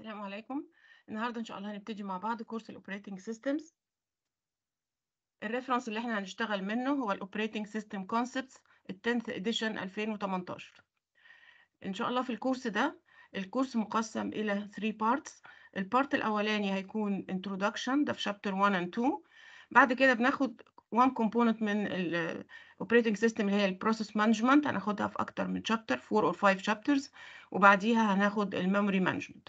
السلام عليكم النهارده ان شاء الله هنبتدي مع بعض كورس الاوبريتنج سيستمز الريفرنس اللي احنا هنشتغل منه هو الاوبريتنج سيستم كونسبتس التنث اديشن 2018 ان شاء الله في الكورس ده الكورس مقسم الى 3 بارتس البارت الاولاني هيكون introduction ده في شابتر 1 اند 2 بعد كده بناخد وان component من الاوبريتنج سيستم اللي هي البروسيس مانجمنت هناخدها في اكتر من شابتر 4 أو 5 شابترز وبعديها هناخد الميموري مانجمنت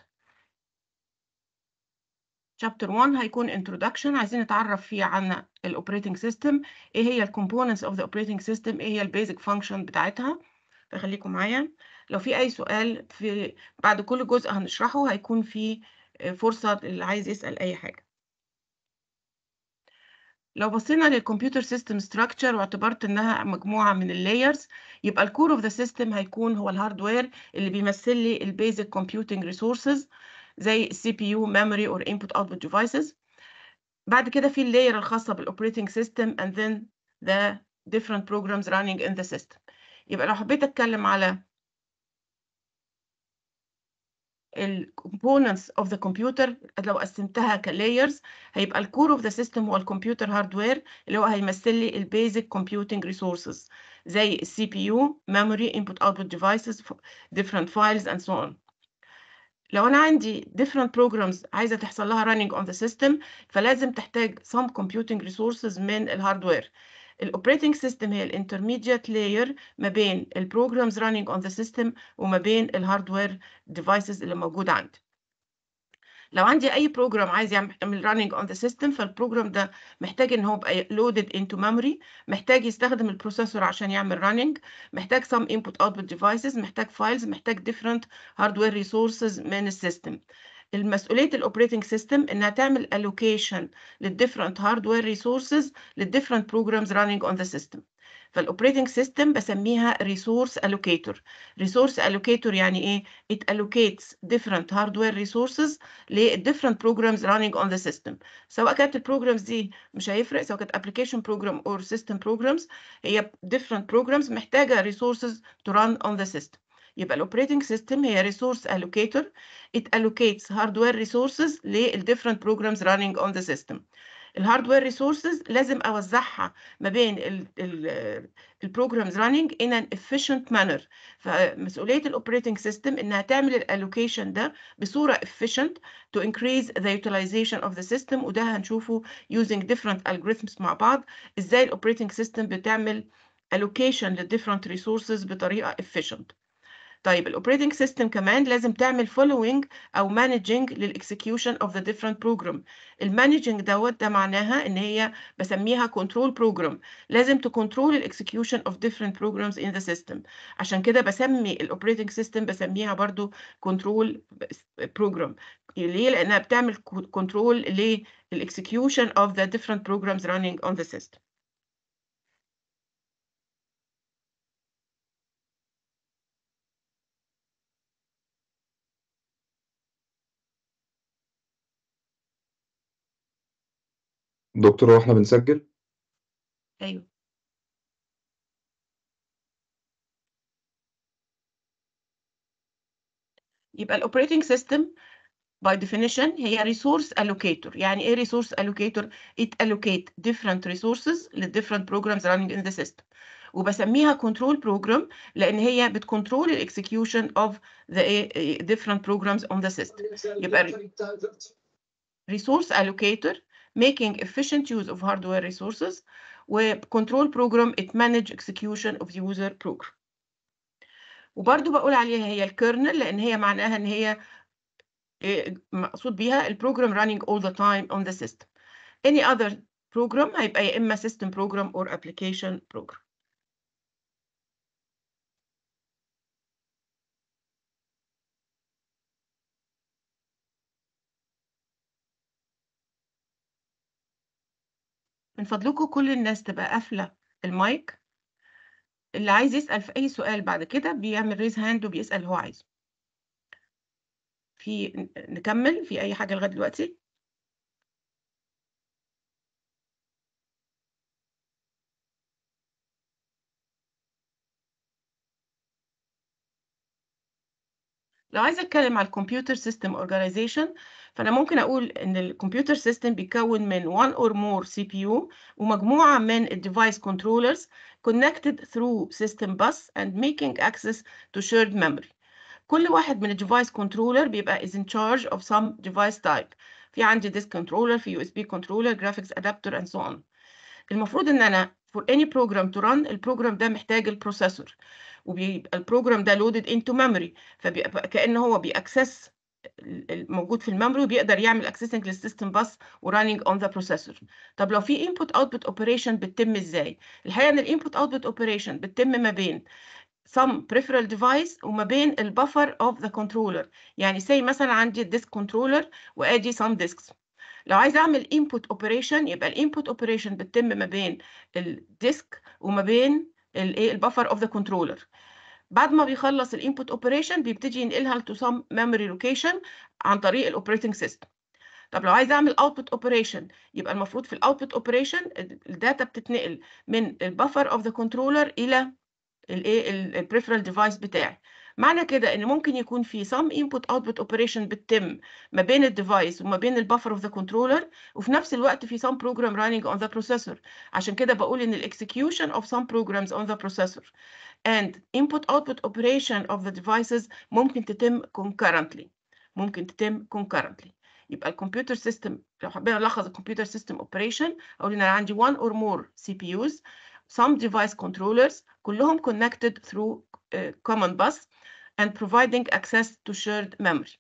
شابتر 1 هيكون introduction عايزين نتعرف فيه عن الاوبريتنج سيستم ايه هي الكومبوننتس اوف ذا اوبريتنج سيستم ايه هي البيزك فانكشن بتاعتها فخليكم معايا لو في اي سؤال في بعد كل جزء هنشرحه هيكون في فرصة اللي عايز يسأل اي حاجة لو بصينا للكمبيوتر سيستم ستراكشر واعتبرت انها مجموعه من اللايرز يبقى الكور اوف ذا سيستم هيكون هو الهاردوير اللي بيمثل لي البيزك كومبيوتنج ريسورسز زي CPU, memory or input output devices بعد كده في اللاير الخاصة بالاوبريتنج سيستم and then the different programs running in the system يبقى لو حبيت اتكلم على ال components of the computer لو قسمتها كلايرز هيبقى الكور اوف ذا سيستم هو الكمبيوتر هاردوير اللي هو هيمثل لي البيزك كومبيوتنج ريسورسز زي السي بي يو ميموري انبوت اوتبوت ديفايسز different files and so on لو انا عندي different programs عايزه تحصل لها running on the system فلازم تحتاج some computing resources من الهاردوير operating system هي intermediate layer ما بين programs running on the system وما بين الهاردوير devices اللي موجوده عندي لو عندي اي بروجرام عايز يعمل راننج اون ذا سيستم فالبروجرام ده محتاج ان هو يبقى لودد انتو ميموري محتاج يستخدم البروسيسور عشان يعمل راننج محتاج سم انبوت اوتبوت ديفايسز محتاج فايلز محتاج ديفرنت هاردوير ريسورسز من السيستم المسؤوليه الاوبريتنج سيستم انها تعمل Different للديفرنت هاردوير ريسورسز للديفرنت بروجرامز Running اون ذا سيستم فالاوبريتنج سيستم بسميها ريسورس الوكيتور ريسورس الوكيتور يعني ايه it allocates different hardware resources ل different programs running on the system سواء كانت البروجرامز دي مش هيفرق سواء كانت application program or system programs هي different programs محتاجه resources to run on the system يبقى الـ Operating System هي Resource Allocator. it allocates hardware resources different programs running on the system الهاردوير ريسورسز لازم اوزعها ما بين البروجرامز راننج ان ان efficient مانر فمسؤوليه الاوبريتنج سيستم انها تعمل الالوكيشن ده بصوره efficient تو انكريز ذا يوتيلايزيشن اوف ذا سيستم وده هنشوفه يوزنج ديفرنت الجوريثمز مع بعض ازاي الاوبريتنج سيستم بتعمل allocation للديفرنت ريسورسز بطريقه efficient طيب الاوبريتنج سيستم كمان لازم تعمل فولوينج او مانجنج للاكسكيوشن اوف ذا ديفرنت بروجرام المانجنج دوت ده معناها ان هي بسميها كنترول بروجرام لازم تكنترول الاكسكيوشن اوف ديفرنت بروجرامز ان ذا سيستم عشان كده بسمي الاوبريتنج سيستم بسميها برضو كنترول بروجرام ليه لانها بتعمل كنترول للاكسكيوشن اوف ذا ديفرنت بروجرامز running on the system دكتور هو احنا بنسجل ايوه يبقى الاوبريتنج سيستم by definition هي resource allocator يعني ايه resource allocator it allocate different resources لـ different programs running in the system وبسميها control program لان هي بتكنترول execution of the different programs on the system يبقى resource allocator making efficient use of hardware resources وكنترول بروجرام it manage execution of the user program وبرضو بقول عليها هي الكيرنل لأن هي معناها إن هي مقصود بيها البروجرام running all the time on the system any other program هيبقى يا إما system program or application program من فضلكم كل الناس تبقى قافلة المايك اللي عايز يسأل في أي سؤال بعد كده بيعمل ريز هاند وبيسأل اللي هو عايزه في نكمل في أي حاجة لغاية دلوقتي لو عايزة أتكلم على الكمبيوتر سيستم أورجانيزيشن فانا ممكن اقول ان الكمبيوتر سيستم بيكون من one or more CPU ومجموعه من device controllers connected through system bus and making access to shared memory كل واحد من device كنترولر بيبقى is in charge of some device type في عندي disk controller في USB controller graphics adapter and so on المفروض ان انا for any program to run البروجرام ده محتاج البروسيسور وبيبقى البروجرام ده loaded into memory فبيبقى كأن هو بيأكسس موجود في الميموري بيقدر يعمل اكسسنج للسيستم بس وراننج اون ذا بروسيسور طب لو في انبوت اوتبوت اوبريشن بتتم ازاي الحقيقه ان الانبوت اوتبوت اوبريشن بتتم ما بين some peripheral device وما بين البفر of the controller يعني say مثلا عندي الديسك كنترولر وادي some disks لو عايز اعمل input operation يبقى الانبوت operation بتتم ما بين الديسك وما بين الايه البفر اوف ذا كنترولر بعد ما بيخلص input operation بيبتدي ينقلها to some memory location عن طريق operating system. طب لو عايز اعمل output operation يبقى المفروض في الاوتبوت اوبريشن الداتا بتتنقل من buffer اوف ذا controller الى الايه البريفرال ديفايس بتاعي معنى كده ان ممكن يكون في some input output operation بتتم ما بين device وما بين buffer اوف ذا controller وفي نفس الوقت في some program running on the processor عشان كده بقول ان execution of some programs on the processor and input-output operation of the devices ممكن تتم concurrently ممكن تتم concurrently يبقى الكمبيوتر سيستم لو حبينا نلخص الكمبيوتر سيستم اوبريشن اقول انا عندي one or more CPUs some device controllers كلهم connected through uh, common bus and providing access to shared memory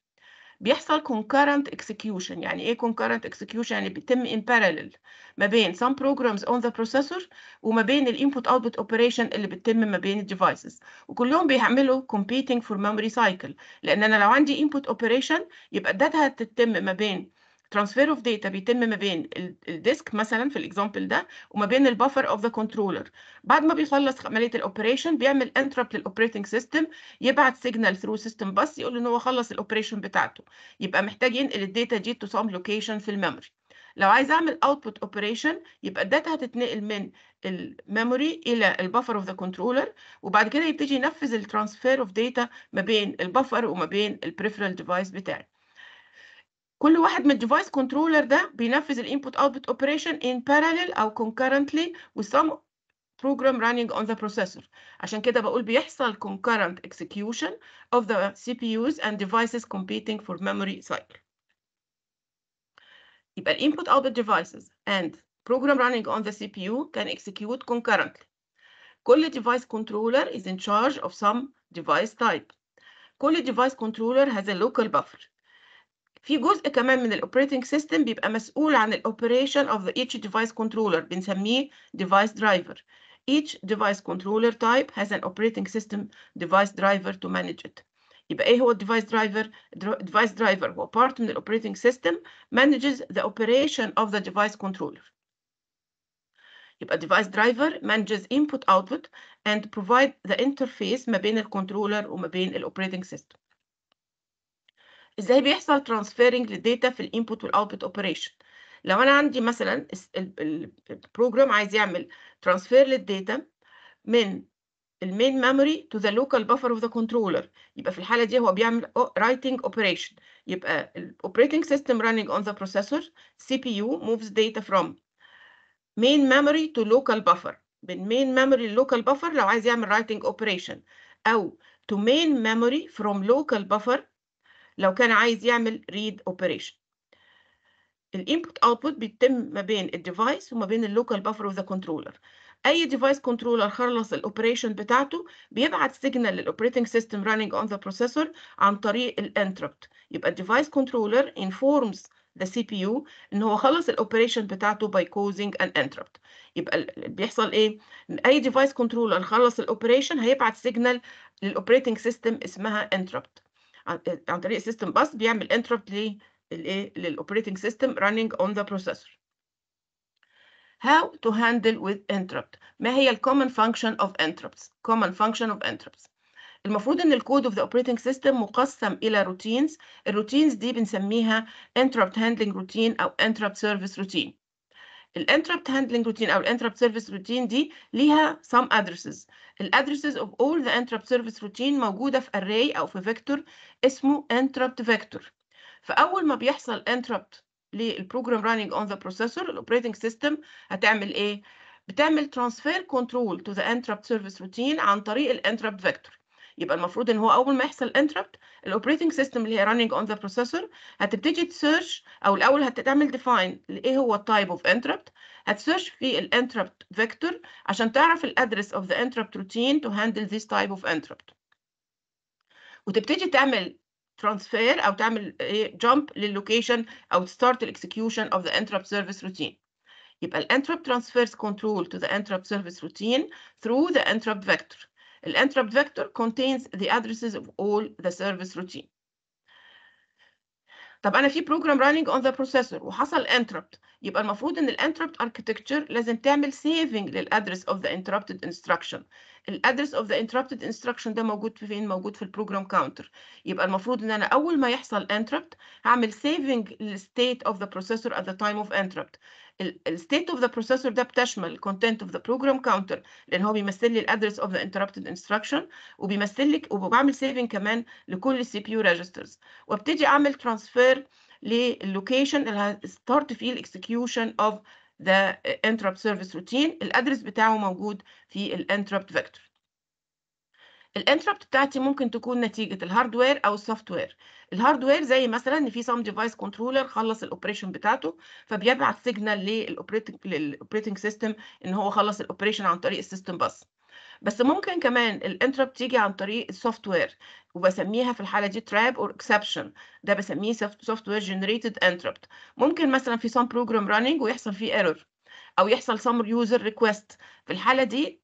بيحصل concurrent execution يعني ايه concurrent execution يعني بيتم in parallel ما بين some programs on the processor وما بين ال input output operation اللي بتتم ما بين devices وكلهم بيعملوا competing for memory cycle لان انا لو عندي input operation يبقى الداتا هتتم ما بين ترانسفير اوف داتا بيتم ما بين الديسك مثلا في الاكزامبل ده وما بين البفر اوف ذا كنترولر بعد ما بيخلص عمليه الاوبريشن بيعمل انتربت للاوبريتنج سيستم يبعت سيجنال ثرو سيستم بس يقول ان هو خلص الاوبريشن بتاعته يبقى محتاج ينقل الداتا دي تو سام لوكيشن في الميموري لو عايز اعمل اوتبوت اوبريشن يبقى الداتا هتتنقل من الميموري الى البفر اوف ذا كنترولر وبعد كده يبتدي ينفذ الترانسفير اوف داتا ما بين البفر وما بين البريفرال ديفايس بتاعي كل واحد من الديفايس كنترولر ده بينفذ الانبوت اوتبوت اوبريشن ان parallel او concurrently with some program running on the processor عشان كده بقول بيحصل concurrent execution of the CPUs and devices competing for memory cycle يبقى الانبوت output devices and program running on the CPU can execute concurrently كل device controller is in charge of some device type كل device controller has a local buffer في جزء كمان من الاوبريتنج سيستم بيبقى مسؤول عن الاوبريشن اوف each device controller بنسميه device driver each device controller type has an operating system device driver to manage it يبقى ايه هو الديفايس درايفر device driver هو part من الاوبريتنج سيستم manages the operation of the device controller يبقى device driver manages input output and provide the interface ما بين الكنترولر وما بين الاوبريتنج سيستم ازاي بيحصل ترانسفيرنج للداتا في الانبوت والاوتبوت اوبريشن لو انا عندي مثلا البروجرام عايز يعمل ترانسفير للداتا من المين ميموري تو ذا لوكال بافر اوف ذا كنترولر يبقى في الحاله دي هو بيعمل رايتنج اوبريشن يبقى الاوبريتنج سيستم رانينج اون ذا بروسيسور سي بي يو موفز داتا فروم مين ميموري تو لوكال بافر من مين ميموري لوكال بافر لو عايز يعمل رايتنج اوبريشن او تو مين ميموري فروم لوكال بافر لو كان عايز يعمل read operation الانبوت اوتبوت بيتم ما بين الديفايس وما بين اللوكال بافر وذا كنترولر اي ديفايس كنترولر خلص الاوبريشن بتاعته بيبعت سيجنال للاوبريتنج سيستم running اون ذا بروسيسور عن طريق الانتربت يبقى الديفايس كنترولر انفورمز the CPU ان هو خلص الاوبريشن بتاعته by causing an interrupt يبقى بيحصل ايه اي ديفايس كنترولر خلص الاوبريشن هيبعت سيجنال للاوبريتنج سيستم اسمها interrupt عن طريق سيستم باس بيعمل انتربت للايه للاوبريتنج سيستم running on the processor how to handle with interrupt ما هي الcommon function of interrupts common function of interrupts المفروض ان الكود اوف ذا اوبريتنج سيستم مقسم الى روتينز الروتينز دي بنسميها interrupt handling routine او interrupt service routine الانتربت هاندلنج روتين او الانتربت سيرفيس روتين دي ليها some addresses الادرسز of all the interrupt service routine موجوده في array او في فيكتور اسمه interrupt vector فاول ما بيحصل interrupt للبروجرام running on the processor الاوبريتنج سيستم هتعمل ايه بتعمل transfer control to the interrupt service routine عن طريق الانتربت vector يبقى المفروض ان هو اول ما يحصل انتربت الاوبريتنج سيستم اللي هي رانينج اون ذا بروسيسور هتبتدي تسيرش او الاول هتتعمل ديفاين لايه هو التايب اوف انتربت هتسيرش في الانتربت فيكتور عشان تعرف الادرس اوف ذا انتربت روتين تو هاندل ذيس تايب اوف انتربت وتبتدي تعمل ترانسفير او تعمل جامب إيه، للوكيشن او ستارت الاكسكيوشن اوف ذا انتربت سيرفيس روتين يبقى الانتربت ترانسفيرز كنترول تو ذا انتربت سيرفيس روتين ثرو ذا انتربت فيكتور الانتربت vector contains the addresses of all the service routine طب انا في program running on the processor وحصل interrupt يبقى المفروض ان الانتربت architecture لازم تعمل saving للادرس of the interrupted instruction الادرس اوف ذا انتربتد انستراكشن ده موجود في فين موجود في البروجرام كاونتر يبقى المفروض ان انا اول ما يحصل انتربت هعمل سيفنج للستيت اوف ذا بروسيسور ات ذا تايم اوف انتربت الستيت اوف ذا بروسيسور ده بتشمل الكونتنت اوف ذا بروجرام كاونتر لان هو بيمثل لي الادرس اوف ذا انتربتد انستراكشن وبيمثل لك وبعمل سيفنج كمان لكل السي بي يو ريجسترز وابتدي اعمل ترانسفير للوكيشن اللي هستارت فيه الاكسكيوشن اوف ده interrupt service routine الادرس بتاعه موجود في الانتربت فيكتور الانتربت بتاعتي ممكن تكون نتيجه الهاردوير او السوفت وير الهاردوير زي مثلا ان في سام ديفايس كنترولر خلص الاوبريشن بتاعته فبيبعت سيجنال للاوبريتنج سيستم ان هو خلص الاوبريشن عن طريق السيستم بس بس ممكن كمان الانترا بتيجي عن طريق السوفت وير وبسميها في الحاله دي تراب اور اكسبشن ده بسميه سوفت وير جنريتد انتربت ممكن مثلا في سام بروجرام راننج ويحصل فيه ايرور او يحصل سام يوزر ريكويست في الحاله دي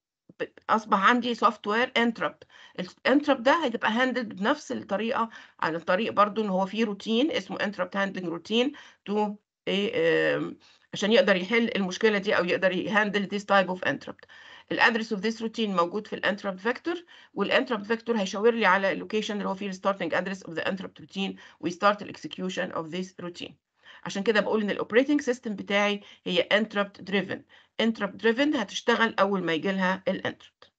اصبح عندي سوفت وير انتربت الانتربت ده هتبقى هاندلد بنفس الطريقه عن طريق برضو ان هو في روتين اسمه انتربت هاندلنج روتين تو عشان يقدر يحل المشكله دي او يقدر يهاندل ذيس تايب اوف انتربت الادرس اوف ذيس روتين موجود في الانتربت فيكتور والانتربت فيكتور هيشاور لي على اللوكيشن اللي هو فيه الستارتنج ادرس اوف ذا انتربت روتين ويستارت الاكسكيوشن اوف ذيس روتين عشان كده بقول ان الاوبريتنج سيستم بتاعي هي انتربت دريفن انتربت دريفن هتشتغل اول ما يجي لها الانتربت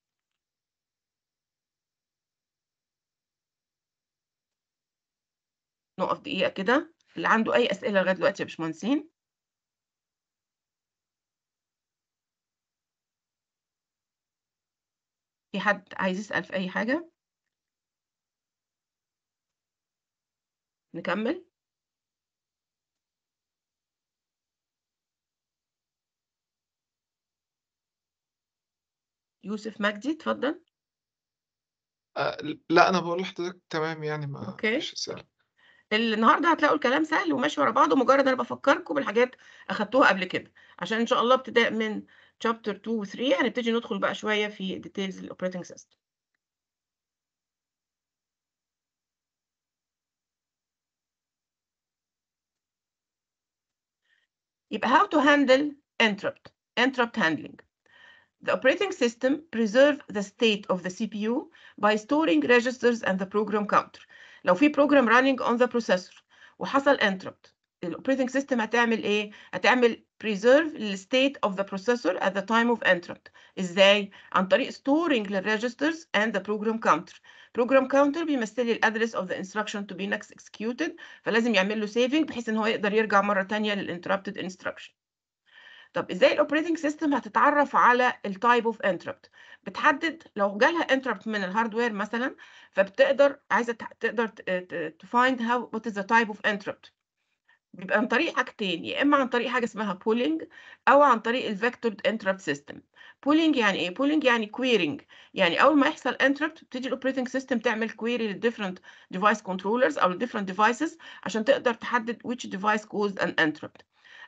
نقف دقيقه كده اللي عنده اي اسئله لغايه دلوقتي يا باشمهندسين في حد عايز يسأل في أي حاجة؟ نكمل؟ يوسف مجدي اتفضل آه لا أنا بقول لحضرتك تمام يعني ما أوكي. مش سهل النهارده هتلاقوا الكلام سهل وماشي ورا بعضه مجرد انا بفكركم بالحاجات اخدتوها قبل كده عشان ان شاء الله ابتداء من chapter 2 و 3 هنبتدي ندخل بقى شوية في details الاوبريتنج سيستم يبقى how to handle interrupt interrupt handling The operating system preserve the state of the CPU by storing registers and the program counter. لو في program running on the processor وحصل interrupt, operating system هتعمل ايه؟ هتعمل preserve ال state of the processor at the time of entrant ازاي عن طريق storing the registers and the program counter program counter بيمثل ال address of the instruction to be next executed فلازم يعمل له saving بحيث ان هو يقدر يرجع مره ثانيه لل interrupted instruction طب ازاي operating system هتتعرف على type of interrupt؟ بتحدد لو جالها interrupt من الهاردوير مثلا فبتقدر عايزه تقدر find how what is the type of interrupt. بيبقى عن طريق حاجتين يا اما عن طريق حاجه اسمها بولينج او عن طريق الفيكتورد انتربت سيستم بولينج يعني ايه بولينج يعني كويرينج يعني اول ما يحصل انتربت بتيجي الاوبريتنج سيستم تعمل كويري للديفرنت ديفايس كنترولرز او للديفرنت ديفايسز عشان تقدر تحدد ويتش ديفايس كوز ان انتربت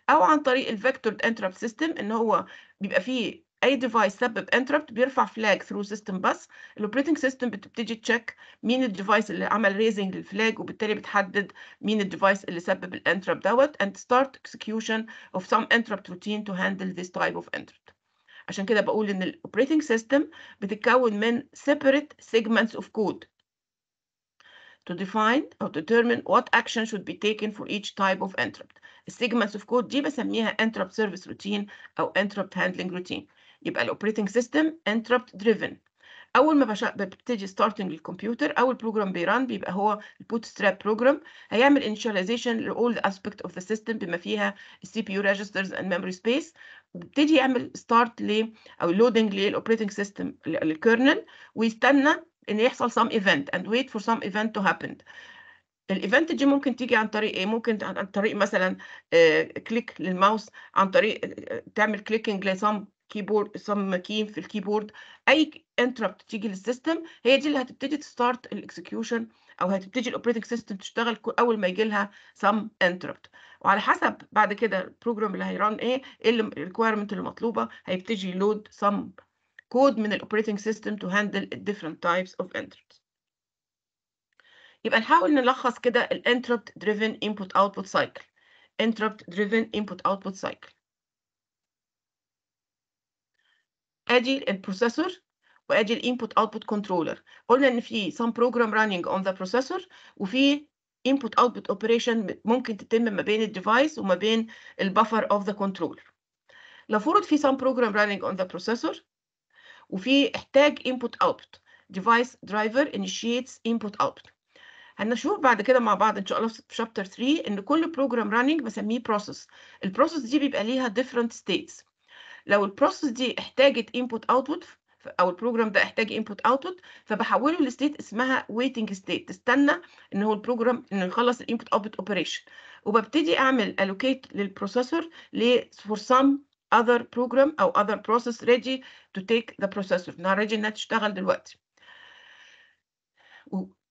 او عن طريق الفيكتورد انتربت سيستم ان هو بيبقى فيه اي ديفايس سبب انتربت بيرفع فلاج ثرو سيستم بس الاوبريتنج سيستم بتبتدي تشيك مين الديفايس اللي عمل ريزنج للفلاج وبالتالي بتحدد مين الديفايس اللي سبب الانتربت دوت and start execution of some interrupt routine to handle this type of انتربت عشان كده بقول ان الاوبريتنج سيستم بتتكون من separate segments of code to define or determine what action should be taken for each type of interrupt. segments of code دي بسميها interrupt service routine او interrupt handling routine. يبقى الاوبريتنج سيستم انتربت دريفن اول ما ببتدي ستارتنج الكمبيوتر او البروجرام بيران بيبقى هو البوت ستراب بروجرام هيعمل All لاول Aspects اوف ذا سيستم بما فيها السي بي يو ريجسترز اند ميموري سبيس يعمل ستارت ل او لودنج للاوبريتنج سيستم Kernel ويستنى ان يحصل some event and wait for some event to happen الايفنت دي ممكن تيجي عن طريق ايه ممكن عن طريق مثلا كليك آه، للماوس عن طريق آه، تعمل كليكنج لسام كيبورد سم كيم في الكيبورد اي انتربت تيجي للسيستم هي دي اللي هتبتدي تستارت الاكسكيوشن او هتبتدي الاوبريتنج سيستم تشتغل اول ما يجي لها سم انتربت وعلى حسب بعد كده البروجرام اللي هيران ايه ايه الريكويرمنت اللي مطلوبه هيبتدي لود سم كود من الاوبريتنج سيستم تو هاندل الديفرنت تايبس اوف انتربت يبقى نحاول نلخص كده الانتربت دريفن انبوت اوتبوت سايكل انتربت دريفن انبوت اوتبوت سايكل ادي البروسيسور وادي الانبوت اوتبوت كنترولر قلنا ان في some program running on the processor وفي input output operation ممكن تتم ما بين الديفايس وما بين البفر اوف ذا كنترولر لو فرض في some program running on the processor وفي احتاج input output device driver initiates input output هنشوف بعد كده مع بعض ان شاء الله في شابتر 3 ان كل بروجرام راننج بسميه بروسيس البروسيس دي بيبقى ليها different states لو البروسيس دي احتاجت انبوت اوتبوت او البروجرام ده احتاج انبوت اوتبوت فبحوله لستيت اسمها ويتنج ستيت تستنى ان هو البروجرام انه يخلص الانبوت اوتبوت اوبريشن وببتدي اعمل الوكيت للبروسيسور فور سام other program او other process ready to take the processor انها ready انها تشتغل دلوقتي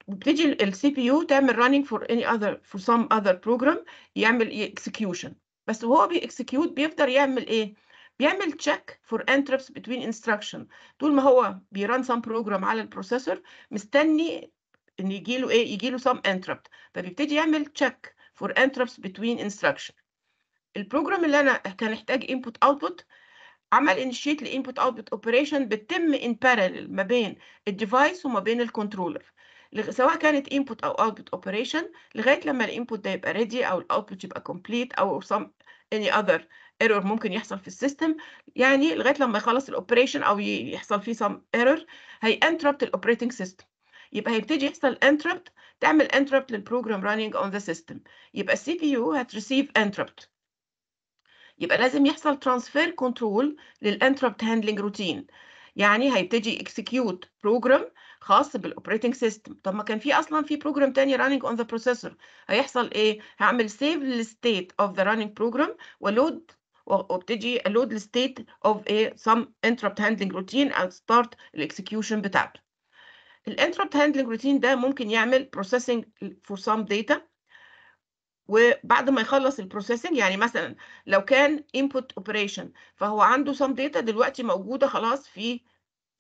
وبتيجي السي بي يو تعمل running for any other for some other program يعمل execution بس وهو بي execute بيفضل يعمل ايه بيعمل تشيك فور انتربس بتوين انستراكشن طول ما هو بيران سام بروجرام على البروسيسور مستني ان يجي له ايه يجي له سام انتربت فبيبتدي يعمل تشيك فور انتربس بتوين انستراكشن البروجرام اللي انا كان احتاج انبوت اوتبوت عمل انشيت لانبوت اوتبوت اوبريشن بتتم ان باراليل ما بين الديفايس وما بين الكنترولر سواء كانت انبوت او اوتبوت اوبريشن لغايه لما الانبوت ده يبقى ريدي او الاوتبوت يبقى كومبليت او سام اني اذر ايرور ممكن يحصل في السيستم يعني لغايه لما يخلص الاوبريشن او يحصل فيه سم ايرور هي انتربت الاوبريتنج سيستم يبقى هيبتدي يحصل انتربت تعمل انتربت للبروجرام رانينج اون ذا سيستم يبقى السي بي يو هتريسيف انتربت يبقى لازم يحصل ترانسفير كنترول للانتربت هاندلنج روتين يعني هيبتدي اكسكيوت بروجرام خاص بالاوبريتنج سيستم طب ما كان في اصلا في بروجرام تاني رانينج اون ذا بروسيسور هيحصل ايه هعمل سيف للستيت اوف ذا رانينج بروجرام ولود وبتجي اللود state اوف ايه سم انتربت هاندلنج روتين and ستارت الاكسكيوشن بتاعته الانتربت هاندلنج روتين ده ممكن يعمل بروسيسنج فور سم داتا وبعد ما يخلص البروسيسنج يعني مثلا لو كان انبوت اوبريشن فهو عنده سم داتا دلوقتي موجوده خلاص في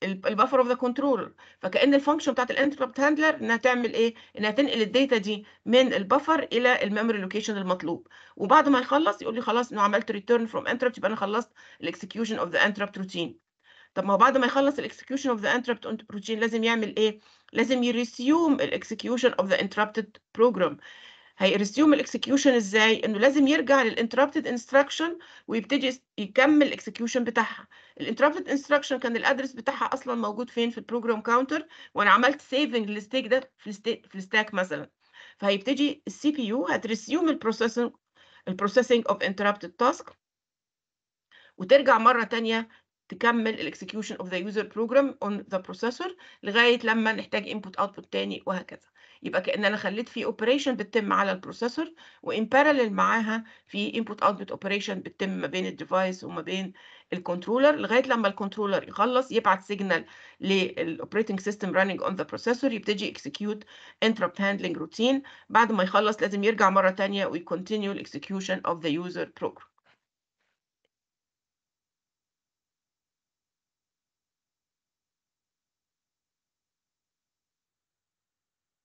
البفر اوف ذا كنترول فكان الفانكشن بتاعت الانتربت هاندلر انها تعمل ايه انها تنقل الداتا دي من البفر الى الميموري لوكيشن المطلوب وبعد ما يخلص يقول لي خلاص انه عملت ريتيرن فروم انتربت يبقى انا خلصت الاكسكيوشن اوف ذا انتربت روتين طب ما هو بعد ما يخلص الاكسكيوشن اوف ذا انتربت روتين لازم يعمل ايه لازم يريسيوم الاكسكيوشن اوف ذا انتربتد بروجرام هيرزيوم الاكسكيوشن ازاي انه لازم يرجع للانتربتد انستراكشن ويبتدي يكمل الاكسكيوشن بتاعها الانتربتد انستراكشن كان الادرس بتاعها اصلا موجود فين في البروجرام كاونتر وانا عملت سيفنج للستيك ده في الستاك مثلا فهيبتدي السي بي يو هترسيوم البروسيسنج البروسيسنج اوف انتربتد تاسك وترجع مره ثانيه تكمل الاكسكيوشن اوف ذا يوزر بروجرام اون ذا بروسيسور لغايه لما نحتاج انبوت اوتبوت ثاني وهكذا يبقى كأن أنا خليت في اوبريشن بتتم على البروسيسور وان بارلل معاها في انبوت اوتبوت اوبريشن بتتم ما بين الديفايس وما بين الكنترولر لغاية لما الكنترولر يخلص يبعت سيجنال للاوبريتنج سيستم راننج اون ذا بروسيسور يبتدي اكسكيوت انتربت هاندلنج روتين بعد ما يخلص لازم يرجع مرة ثانيه ويكونتينيو الاكسكيوشن اوف ذا يوزر بروجرام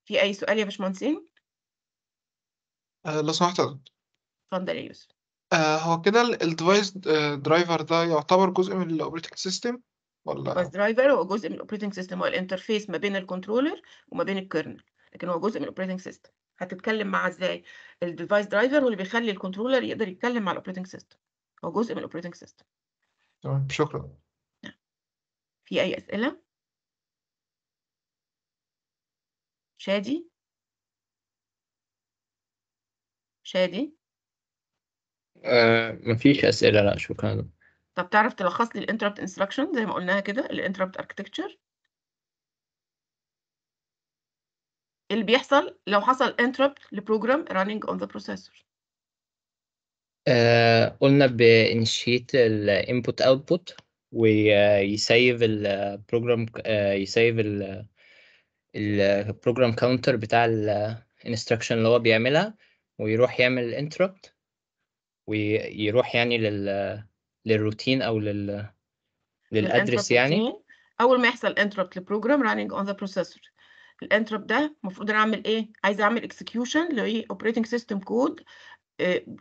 في أي سؤال يا باشمهندسين؟ آه لو سمحت اتفضل يا يوسف آه هو كده الديفايس آه، درايفر ده يعتبر جزء من الاوبريتنج سيستم ولا الديفايس درايفر هو جزء من الاوبريتنج سيستم هو الانترفيس ما بين الكنترولر وما بين الكيرنل لكن هو جزء من الاوبريتنج سيستم هتتكلم معاه ازاي الديفايس درايفر هو اللي بيخلي الكنترولر يقدر يتكلم مع الاوبريتنج سيستم هو جزء من الاوبريتنج سيستم تمام شكرا نعم. في اي اسئله شادي شادي آه مفيش أسئلة لا شكرا طب تعرف تلخص لي الانتربت انستراكشن زي ما قلناها كده الانتربت اركتكتشر إيه اللي بيحصل لو حصل انتربت لبروجرام رانينج اون ذا بروسيسور قلنا بانشيت الانبوت اوتبوت ويسيف البروجرام يسيف البروجرام كاونتر بتاع الانستراكشن اللي هو بيعملها ويروح يعمل انتربت ويروح يعني لل للروتين او لل للادرس يعني اول ما يحصل انتربت للبروجرام رانينج اون ذا بروسيسور الانتربت ده المفروض انا اعمل ايه عايز اعمل اكسكيوشن اوبريتنج سيستم كود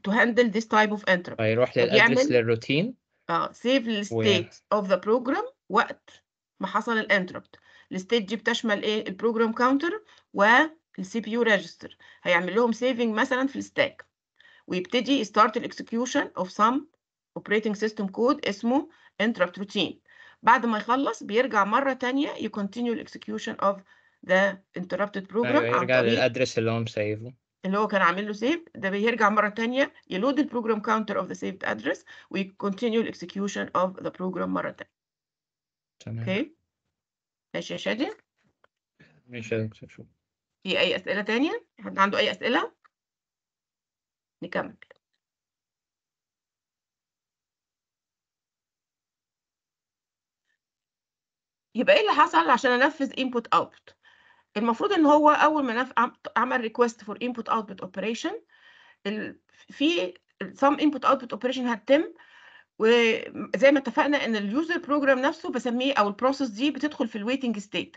تو هاندل ذيس تايب اوف انتربت هيروح للادرس للروتين اه سيف الستيت اوف ذا بروجرام وقت ما حصل الانتربت الستيت دي بتشمل ايه البروجرام كاونتر والسي بي يو ريجستر هيعمل لهم سيفنج مثلا في الستاك ويبتدي ستارت الاكسكيوشن اوف سام اوبريتنج سيستم كود اسمه interrupt روتين بعد ما يخلص بيرجع مره ثانيه يكونتينيو الاكسكيوشن اوف ذا interrupted بروجرام أيوة، يرجع للادرس اللي هو مسيفه اللي هو كان عامل له سيف ده بيرجع مره ثانيه يلود البروجرام كاونتر اوف ذا سيفد ادرس ويكونتينيو الاكسكيوشن اوف ذا بروجرام مره ثانيه تمام okay. ماشي يا شادي ماشي يا في أي أسئلة تانية؟ حد عنده أي أسئلة؟ نكمل يبقى ايه اللي حصل عشان انفذ input output المفروض ان هو اول ما عمل request for input output operation في some input output operation هتتم وزي ما اتفقنا ان اليوزر بروجرام نفسه بسميه او البروسيس دي بتدخل في الويتنج ستيت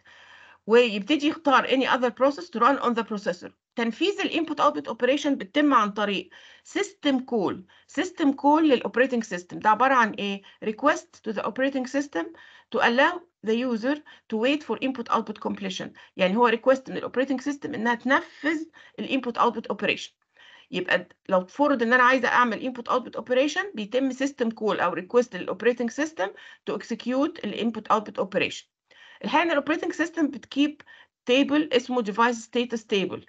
ويبتدي يختار any other process to run on the processor تنفيذ الانبوت اوتبوت اوبريشن بتتم عن طريق سيستم كول سيستم كول للاوبريتنج سيستم ده عباره عن ايه ريكوست تو ذا اوبريتنج سيستم تو allow the user to wait for input output completion يعني هو ريكوست من الاوبريتنج سيستم انها تنفذ الانبوت اوتبوت اوبريشن يبقى لو تفرض ان انا عايزه اعمل input output operation بيتم system call او request operating system to execute input output operation الحقيقه ان operating system بتكيب table اسمه device status table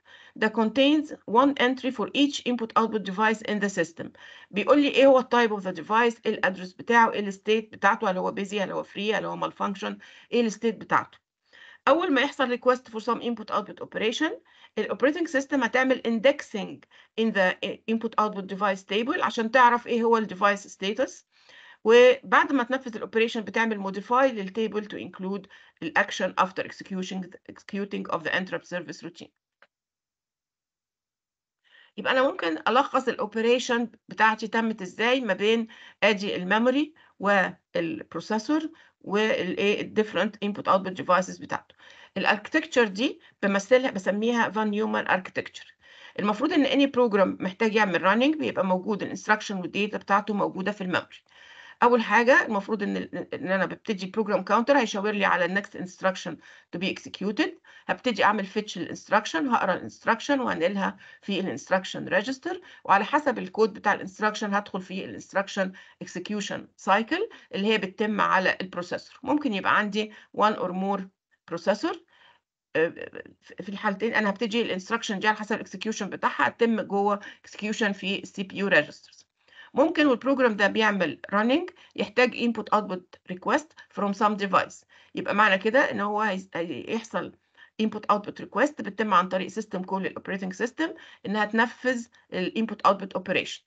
that contains one entry for each input output device in the system بيقول لي ايه هو type of the device ايه address بتاعه ايه state بتاعته هل هو busy هل هو free هل هو malfunction ايه state بتاعته اول ما يحصل request for some input output operation operating system هتعمل indexing in the input output device table عشان تعرف ايه هو device status وبعد ما تنفذ operation بتعمل modify table to include action after executing executing of the interrupt service routine يبقى انا ممكن الخص operation بتاعتي تمت ازاي ما بين ادي الميموري والبروسيسور والايه الديفرنت انبوت اوتبوت ديفايسز بتاعته الاركتكتشر دي بمثلها بسميها فان نيومان اركتكتشر المفروض ان اني بروجرام محتاج يعمل راننج بيبقى موجود الانستراكشن والديتا بتاعته موجوده في الميموري اول حاجه المفروض ان ان انا ببتدي بروجرام كاونتر هيشاور لي على النكست انستراكشن تو بي اكزكيوتد هبتدي اعمل فيتش الانستراكشن هقرا الانستراكشن وهنقلها في الانستراكشن ريجستر وعلى حسب الكود بتاع الانستراكشن هدخل في الانستراكشن اكزكيوشن سايكل اللي هي بتتم على البروسيسور ممكن يبقى عندي one or more بروسيسور آه، في الحالتين انا هبتدي الانستراكشن دي على حسب الاكسكيوشن بتاعها تتم جوه اكسكيوشن في السي بي يو ريجسترز ممكن والبروجرام ده بيعمل running يحتاج input output request from some device يبقى معنى كده ان هو هيحصل input output request بتتم عن طريق system call operating system انها تنفذ input output operation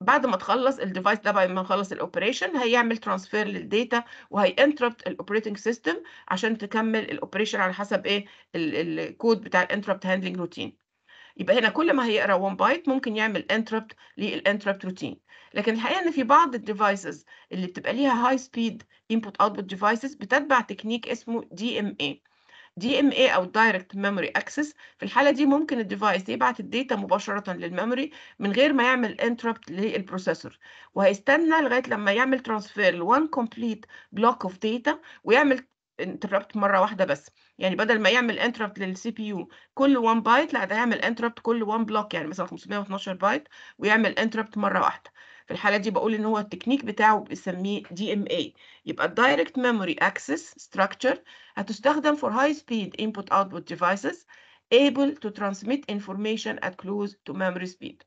بعد ما تخلص device ده بعد ما نخلص operation هيعمل transfer data وهي interrupt ال operating system عشان تكمل operation على حسب ايه code بتاع interrupt handling routine يبقى هنا كل ما هيقرا 1 بايت ممكن يعمل انتربت للانتربت روتين لكن الحقيقه ان في بعض الديفايسز اللي بتبقى ليها هاي سبيد انبوت اوتبوت ديفايسز بتتبع تكنيك اسمه دي ام اي دي ام اي او دايركت ميموري اكسس في الحاله دي ممكن الديفايس يبعت الداتا مباشره للميموري من غير ما يعمل انتربت للبروسيسور وهيستنى لغايه لما يعمل ترانسفير لوان كومبليت بلوك اوف داتا ويعمل انتربت مره واحده بس يعني بدل ما يعمل انتربت للسي بي يو كل 1 بايت لا ده يعمل انتربت كل 1 بلوك يعني مثلا 512 بايت ويعمل انتربت مره واحده في الحاله دي بقول ان هو التكنيك بتاعه بيسميه دي ام اي يبقى الدايركت ميموري اكسس ستراكشر هتستخدم فور هاي سبيد انبوت اوتبوت ديفايسز able to transmit information at close to memory speed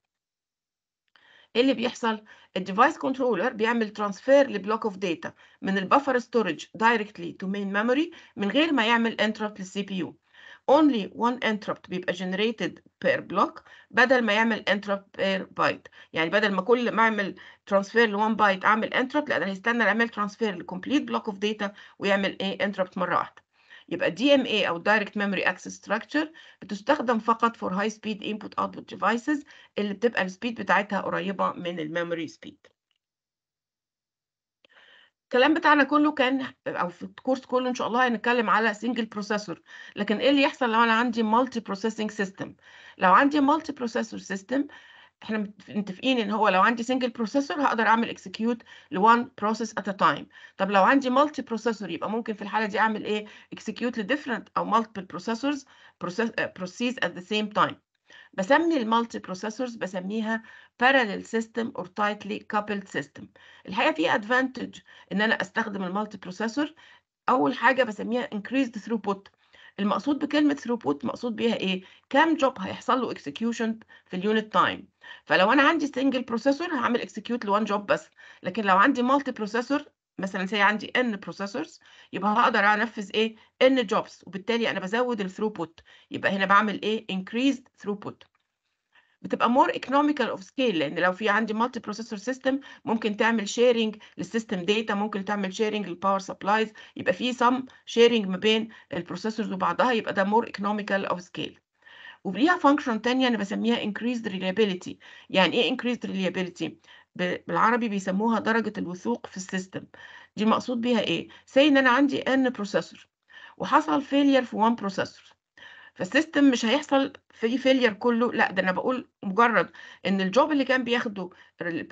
ايه اللي بيحصل الديفايس كنترولر بيعمل ترانسفير لبلوك اوف داتا من البفر ستورج دايركتلي تو مين ميموري من غير ما يعمل انتربت للسي بي يو only one interrupt بيبقى generated per block بدل ما يعمل interrupt per byte يعني بدل ما كل ما اعمل transfer ل 1 byte اعمل interrupt لا ده هيستنى يعمل transfer complete block of data ويعمل ايه interrupt مره واحده يبقى DMA أو Direct Memory Access Structure بتستخدم فقط for High Speed Input Output Devices اللي بتبقى السبيد بتاعتها قريبة من الميموري سبيد الكلام بتاعنا كله كان او في الكورس كله ان شاء الله هنتكلم على سنجل بروسيسور لكن ايه اللي يحصل لو انا عندي مالتي بروسيسنج سيستم لو عندي مالتي بروسيسور سيستم احنا متفقين ان هو لو عندي سنجل بروسيسور هقدر اعمل اكسكيوت لوان بروسيس ات ا تايم طب لو عندي مالتي بروسيسور يبقى ممكن في الحاله دي اعمل ايه اكسكيوت لديفرنت او مالتيبل بروسيسورز بروسيس ات ذا سيم تايم بسمي المالتي بروسيسورز بسميها parallel system or tightly coupled system الحقيقه في ادفانتج ان انا استخدم المالتي بروسيسور اول حاجه بسميها increased throughput المقصود بكلمه throughput مقصود بيها ايه كام جوب هيحصل له execution في اليونت تايم فلو انا عندي single processor هعمل execute لوان جوب بس لكن لو عندي multi processor مثلا سي عندي n processors يبقى هقدر انفذ ايه n jobs وبالتالي انا بزود الثروبوت يبقى هنا بعمل ايه increased throughput بتبقى مور ايكونوميكال اوف سكيل لان لو في عندي مالتي بروسيسور سيستم ممكن تعمل شيرنج للسيستم داتا ممكن تعمل شيرنج للباور سبلايز يبقى في سم شيرنج ما بين البروسيسورز وبعضها يبقى ده مور ايكونوميكال اوف سكيل وليها فانكشن ثانيه انا بسميها increased reliability يعني ايه increased reliability بالعربي بيسموها درجة الوثوق في السيستم دي المقصود بيها ايه say ان انا عندي n بروسيسور وحصل فيلير في 1 بروسيسور فالسيستم مش هيحصل في فيلير كله لا ده انا بقول مجرد ان الجوب اللي كان بياخده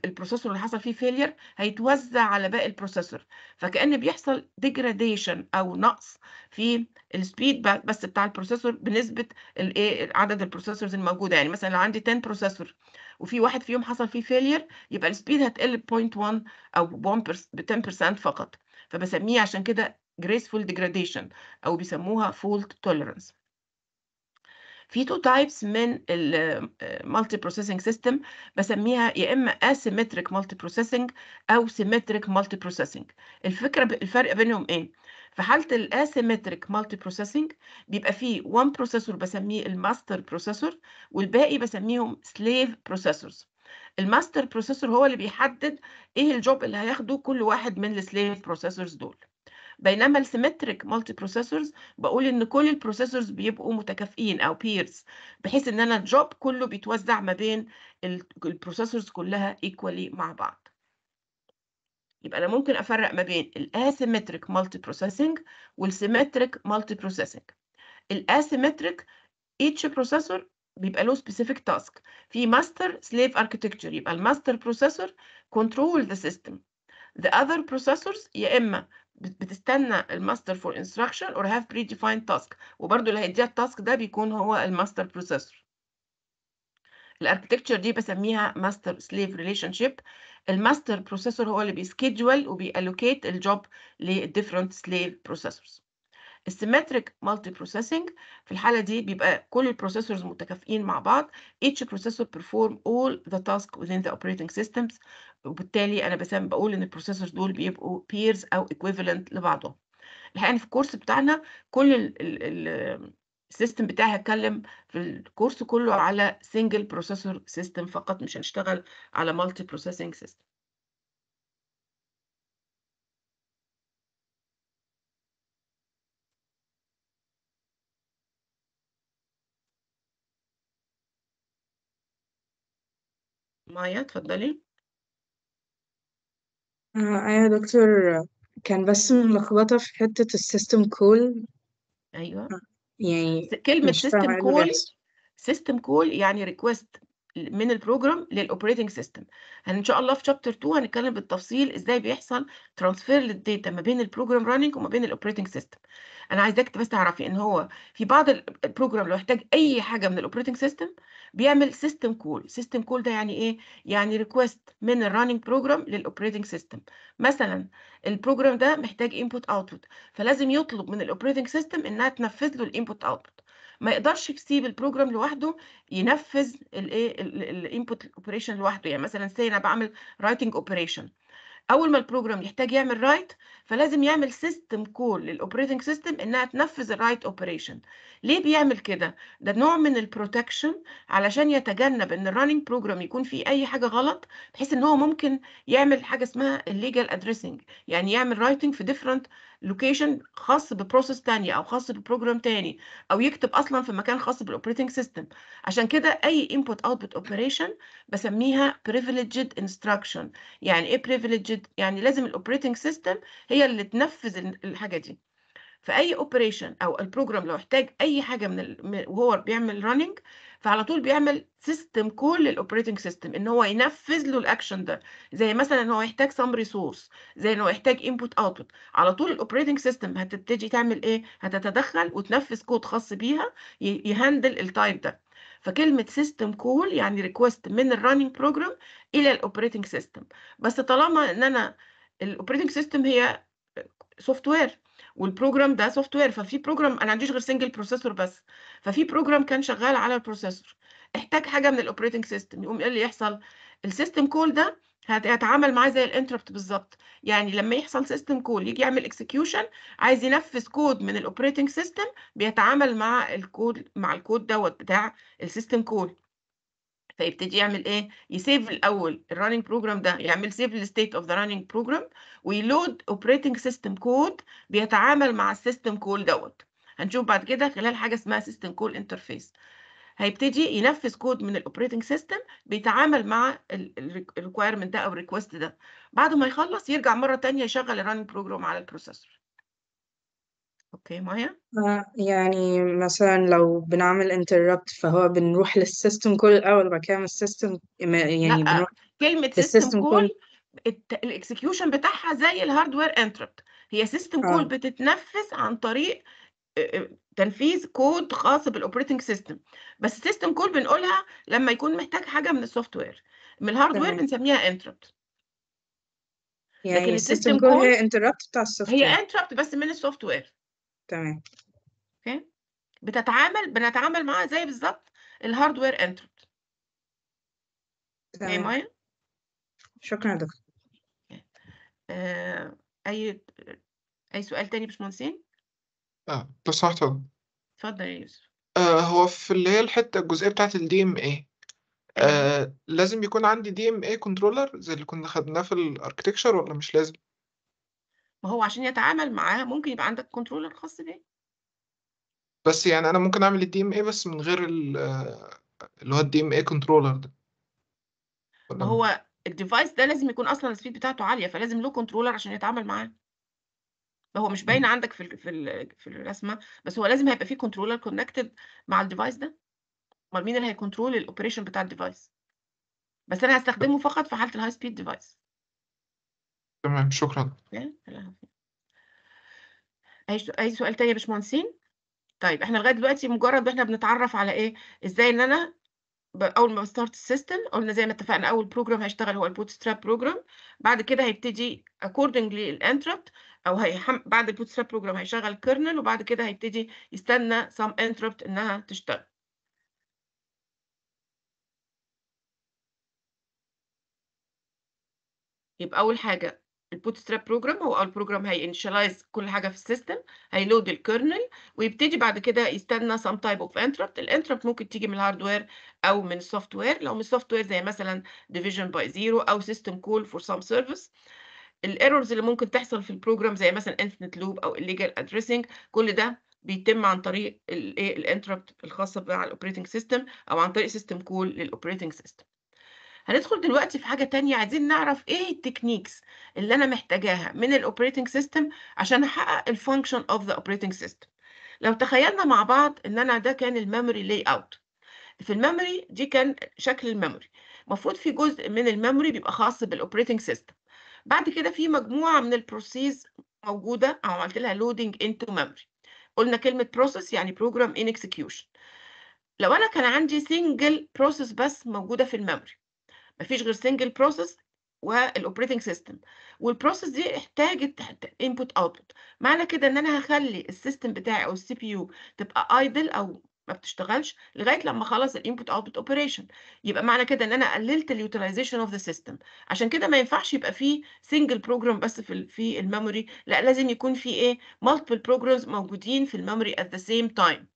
البروسيسور اللي حصل فيه فيلير هيتوزع على باقي البروسيسور فكأن بيحصل ديجراديشن او نقص في السبيد بس بتاع البروسيسور بنسبه الايه عدد البروسيسورز الموجوده يعني مثلا لو عندي 10 بروسيسور وفي واحد فيهم حصل فيه فيلير يبقى السبيد هتقل ب 0.1 او ب 10% فقط فبسميه عشان كده graceful degradation او بيسموها fault tolerance في تو تايبس من المالتي بروسيسنج سيستم بسميها يا اما اسيمتريك مالتي بروسيسنج او سيمتريك مالتي بروسيسنج الفكره الفرق بينهم ايه في حاله الاسيمتريك مالتي بروسيسنج بيبقى فيه وان بروسيسور بسميه الماستر بروسيسور والباقي بسميهم سليف بروسيسورز الماستر بروسيسور هو اللي بيحدد ايه الجوب اللي هياخده كل واحد من السليف بروسيسورز دول بينما السيمتريك مالتي بروسيسورز بقول ان كل البروسيسورز بيبقوا متكافئين او بيرز بحيث ان انا الجوب كله بيتوزع ما بين البروسيسورز كلها ايكوالي مع بعض يبقى انا ممكن افرق ما بين الاسيمتريك مالتي بروسيسنج والسيمتريك مالتي بروسيسنج الاسيمتريك ايتش بروسيسور بيبقى له سبيسيفيك تاسك في ماستر سليف اركتكتشر يبقى الماستر بروسيسور كنترول ذا سيستم the other processors يا اما بتستنى الماستر فور انستراكشن اور هاف بري ديفايند تاسك وبرده اللي هيديها التاسك ده بيكون هو الماستر بروسيسور الاركتكتشر دي بسميها ماستر سليف ريليشن شيب الماستر بروسيسور هو اللي بيسكيدجول وبيالوكيت الجوب للديفرنت سليف بروسيسورز السيمتريك مالتي بروسيسنج في الحالة دي بيبقى كل البروسيسورز متكافئين مع بعض each processor perform all the tasks within the operating systems وبالتالي أنا بسام بقول إن البروسيسورز دول بيبقوا peers أو equivalent لبعضهم الحقيقة في الكورس بتاعنا كل الـ السيستم بتاعي هتكلم في الكورس كله على single processor system فقط مش هنشتغل على multi processing system مايا تفضلي آه، أيوة يا دكتور كان بس ملخبطة في حتة السيستم كول أيوه. آه، يعني كلمة مش فاهمة سيستم إيه كول system call يعني request من البروجرام للاوبريتنج سيستم ان شاء الله في شابتر 2 هنتكلم بالتفصيل ازاي بيحصل ترانسفير للداتا ما بين البروجرام راننج وما بين الاوبريتنج سيستم انا عايزاك بس تعرفي ان هو في بعض البروجرام لو احتاج اي حاجه من الاوبريتنج سيستم بيعمل سيستم كول سيستم كول ده يعني ايه يعني ريكويست من الراننج بروجرام للاوبريتنج سيستم مثلا البروجرام ده محتاج انبوت اوتبوت فلازم يطلب من الاوبريتنج سيستم انها تنفذ له الانبوت اوتبوت ما يقدرش في سيب البروجرام لوحده ينفذ الايه الانبوت اوبريشن لوحده يعني مثلا سي انا بعمل رايتنج اوبريشن اول ما البروجرام يحتاج يعمل رايت فلازم يعمل سيستم كول للاوبريتنج سيستم انها تنفذ الرايت اوبريشن ليه بيعمل كده ده نوع من البروتكشن علشان يتجنب ان الرننج بروجرام يكون فيه اي حاجه غلط بحيث ان هو ممكن يعمل حاجه اسمها الليجال ادريسنج يعني يعمل رايتنج في ديفرنت لوكيشن خاص ببروسيس تانية او خاص ببروجرام تاني او يكتب اصلا في مكان خاص بالاوبريتنج سيستم عشان كده اي انبوت اوتبوت اوبريشن بسميها privileged instruction يعني ايه privileged يعني لازم الاوبريتنج سيستم هي اللي تنفذ الحاجه دي في اي اوبريشن او البروجرام لو احتاج اي حاجه من ال... وهو بيعمل راننج فعلى طول بيعمل سيستم كول للاوبريتنج سيستم ان هو ينفذ له الاكشن ده زي مثلا ان هو يحتاج سام ريسورس زي ان هو يحتاج انبوت اوتبوت على طول الاوبريتنج سيستم هتبتدي تعمل ايه هتتدخل وتنفذ كود خاص بيها يهندل التايب ده فكلمة سيستم كول يعني ريكوست من الراننج بروجرام إلى الأوبريتنج سيستم بس طالما إن أنا الأوبريتنج سيستم هي سوفت وير والبروجرام ده سوفت وير ففي بروجرام انا ما عنديش غير سنجل بروسيسور بس ففي بروجرام كان شغال على البروسيسور احتاج حاجه من الاوبريتنج سيستم يقوم ايه اللي يحصل السيستم كول ده هيتعامل معاه زي الانتربت بالظبط يعني لما يحصل سيستم كول يجي يعمل اكسكيوشن عايز ينفذ كود من الاوبريتنج سيستم بيتعامل مع الكود مع الكود دوت بتاع السيستم كول فيبتدي يعمل ايه يسيف الاول الرننج بروجرام ده يعمل سيف للستيت اوف ذا رننج بروجرام ويلود اوبريتنج سيستم كود بيتعامل مع السيستم كول دوت هنشوف بعد كده خلال حاجه اسمها سيستم كول انترفيس هيبتدي ينفذ كود من الاوبريتنج سيستم بيتعامل مع الريكويرمنت ده او الريكوست ده بعد ما يخلص يرجع مره تانية يشغل الرننج بروجرام على البروسيسور اوكي مايا آه، يعني مثلا لو بنعمل انتربت فهو بنروح للسيستم كل الاول بعد كده السيستم يعني لا. بنروح كلمه سيستم كول الاكسكيوشن بتاعها زي الهاردوير انتربت هي سيستم كول آه. بتتنفس عن طريق تنفيذ كود خاص بالاوبريتنج سيستم بس سيستم كول بنقولها لما يكون محتاج حاجه من السوفت وير من الهارد وير بنسميها انتربت يعني السيستم كول هي انتربت بتاع السوفت وير هي انتربت بس من السوفت وير تمام اوكي بتتعامل بنتعامل معاها زي بالظبط الهاردوير انتربت تمام مايا شكرا يا دكتور آه، اي اي سؤال تاني باشمهندسين اه بس هحتضر. اتفضل يا يوسف آه، هو في اللي هي الحته الجزئيه بتاعه الدي ام اي آه، لازم يكون عندي دي ام اي كنترولر زي اللي كنا خدناه في الاركتكشر ولا مش لازم ما هو عشان يتعامل معاها ممكن يبقى عندك كنترولر خاص بيه بس يعني انا ممكن اعمل الدي ام اي بس من غير آه، اللي هو الدي ام اي كنترولر ده ما هو الديفايس ده لازم يكون اصلا السبيد بتاعته عاليه فلازم له كنترولر عشان يتعامل معاه ما هو مش باين عندك في ال في ال في الرسمه بس هو لازم هيبقى فيه كنترولر كونكتد مع الديفايس ده امال مين اللي هيكنترول الاوبريشن بتاع الديفايس بس انا هستخدمه فقط في حاله الهاي سبيد ديفايس تمام شكرا أي أي سؤال تاني يا باشمهندسين؟ طيب احنا لغايه دلوقتي مجرد احنا بنتعرف على ايه ازاي ان انا اول ما بستارت السيستم قلنا زي ما اتفقنا اول بروجرام هيشتغل هو البوت ستراب بروجرام بعد كده هيبتدي اكوردنجلي الانتربت او هي بعد البوت ستراب بروجرام هيشغل كيرنل وبعد كده هيبتدي يستنى سام انتربت انها تشتغل يبقى اول حاجه البوت ستراب بروجرام هو اول بروجرام هينشلايز كل حاجه في السيستم هيلود الكيرنل ويبتدي بعد كده يستنى سام تايب اوف انتربت الانتربت ممكن تيجي من الهاردوير او من السوفت وير لو من السوفت وير زي مثلا ديفيجن باي زيرو او سيستم كول فور سام سيرفيس الايرورز اللي ممكن تحصل في البروجرام زي مثلا انفنت لوب او الليجال ادريسنج كل ده بيتم عن طريق الايه الانتربت الخاصه بقى على الاوبريتنج سيستم او عن طريق سيستم كول للاوبريتنج سيستم هندخل دلوقتي في حاجة تانية عايزين نعرف ايه التكنيكس اللي انا محتاجاها من الاوبريتنج سيستم عشان احقق الفانكشن اوف ذا اوبريتنج سيستم لو تخيلنا مع بعض ان انا ده كان الميموري لاي اوت في الميموري دي كان شكل الميموري المفروض في جزء من الميموري بيبقى خاص بالاوبريتنج سيستم بعد كده في مجموعة من البروسيس موجودة او عملت لها لودنج انتو ميموري قلنا كلمة بروسيس يعني بروجرام ان اكسكيوشن لو انا كان عندي سنجل بروسيس بس موجودة في الميموري مفيش غير سنجل بروسيس والاوبريتنج سيستم والبروسيس دي احتاجت انبوت اوتبوت معنى كده ان انا هخلي السيستم بتاعي او السي بي يو تبقى ايدل او ما بتشتغلش لغايه لما اخلص الانبوت اوتبوت اوبريشن يبقى معنى كده ان انا قللت اليوتيلايزيشن اوف ذا سيستم عشان كده ما ينفعش يبقى في سنجل بروجرام بس في في الميموري لا لازم يكون في ايه مالتيبل بروجرامز موجودين في الميموري ات ذا سيم تايم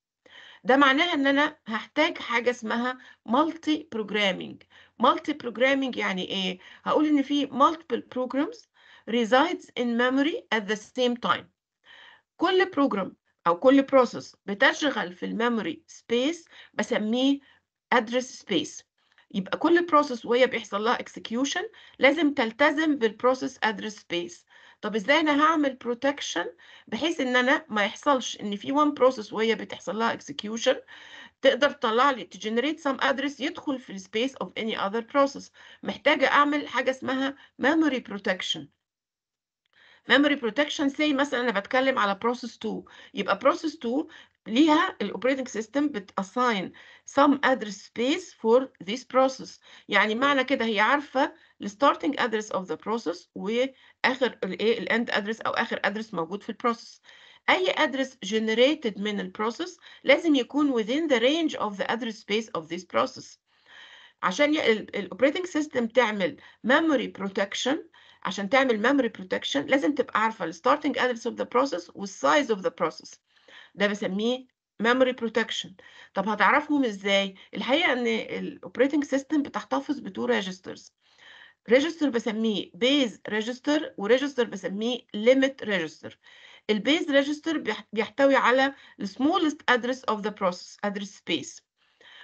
ده معناها ان انا هحتاج حاجه اسمها مالتي بروجرامينج مالتي بروجرامينج يعني ايه هقول ان في مالتيبل بروجرامز ريزايدز ان ميموري ات ذا سيم تايم كل بروجرام او كل بروسيس بتشغل في الميموري سبيس بسميه ادريس سبيس يبقى كل بروسيس وهي بيحصل لها اكسكيوشن لازم تلتزم بالبروسيس ادريس سبيس طب ازاي انا هعمل بروتكشن بحيث ان انا ما يحصلش ان في وان بروسيس وهي بتحصل لها اكسكيوشن تقدر تطلع لي تجنريت سام ادرس يدخل في السبيس اوف اني اذر بروسيس محتاجه اعمل حاجه اسمها ميموري بروتكشن ميموري بروتكشن سي مثلا انا بتكلم على بروسيس 2 يبقى بروسيس 2 ليها الـ الاوبريتنج سيستم بتاساين some address space for this process يعني معنى كده هي عارفه الـ Starting address of the process واخر الـ End address او اخر address موجود في الـ Process. اي address generated من الـ Process لازم يكون within the range of the address space of this process عشان الـ Operating System تعمل memory protection عشان تعمل memory protection لازم تبقى عارفه الستارتنج address of the process والsize of the process ده بسميه ميموري بروتكشن طب هتعرفهم ازاي الحقيقه ان الاوبريتنج سيستم بتحتفظ بتو ريجسترز ريجستر بسميه بيز ريجستر وريجستر بسميه ليميت ريجستر البيز ريجستر بيحتوي على السمولست ادرس اوف ذا بروسيس ادرس سبيس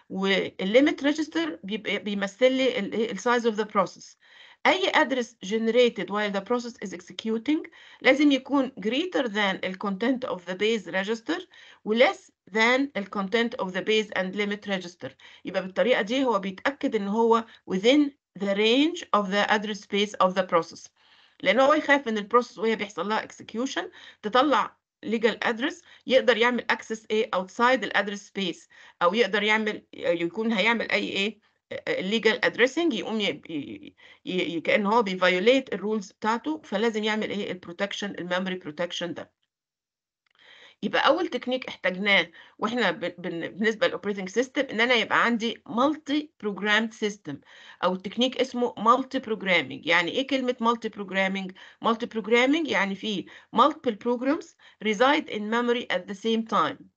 والليميت ريجستر بيمثل لي السايز اوف ذا بروسيس أي address generated while the process is executing لازم يكون greater than the content of the base register و less than the content of the base and limit register يبقى بالطريقة دي هو بيتأكد إن هو within the range of the address space of the process لأن هو يخاف إن ال process وهي بيحصل لها execution تطلع legal address يقدر يعمل access ايه outside address space أو يقدر يعمل يكون هيعمل أي ايه الليجال ادريسنج يقوم كان هو بيفايوليت الرولز بتاعته فلازم يعمل ايه البروتكشن الميموري بروتكشن ده يبقى اول تكنيك احتاجناه واحنا بالنسبه للاوبريتنج سيستم ان انا يبقى عندي مالتي بروجرامد سيستم او التكنيك اسمه مالتي بروجرامينج يعني ايه كلمه مالتي بروجرامينج مالتي بروجرامينج يعني في multiple بروجرامز ريزايد ان ميموري ات ذا سيم تايم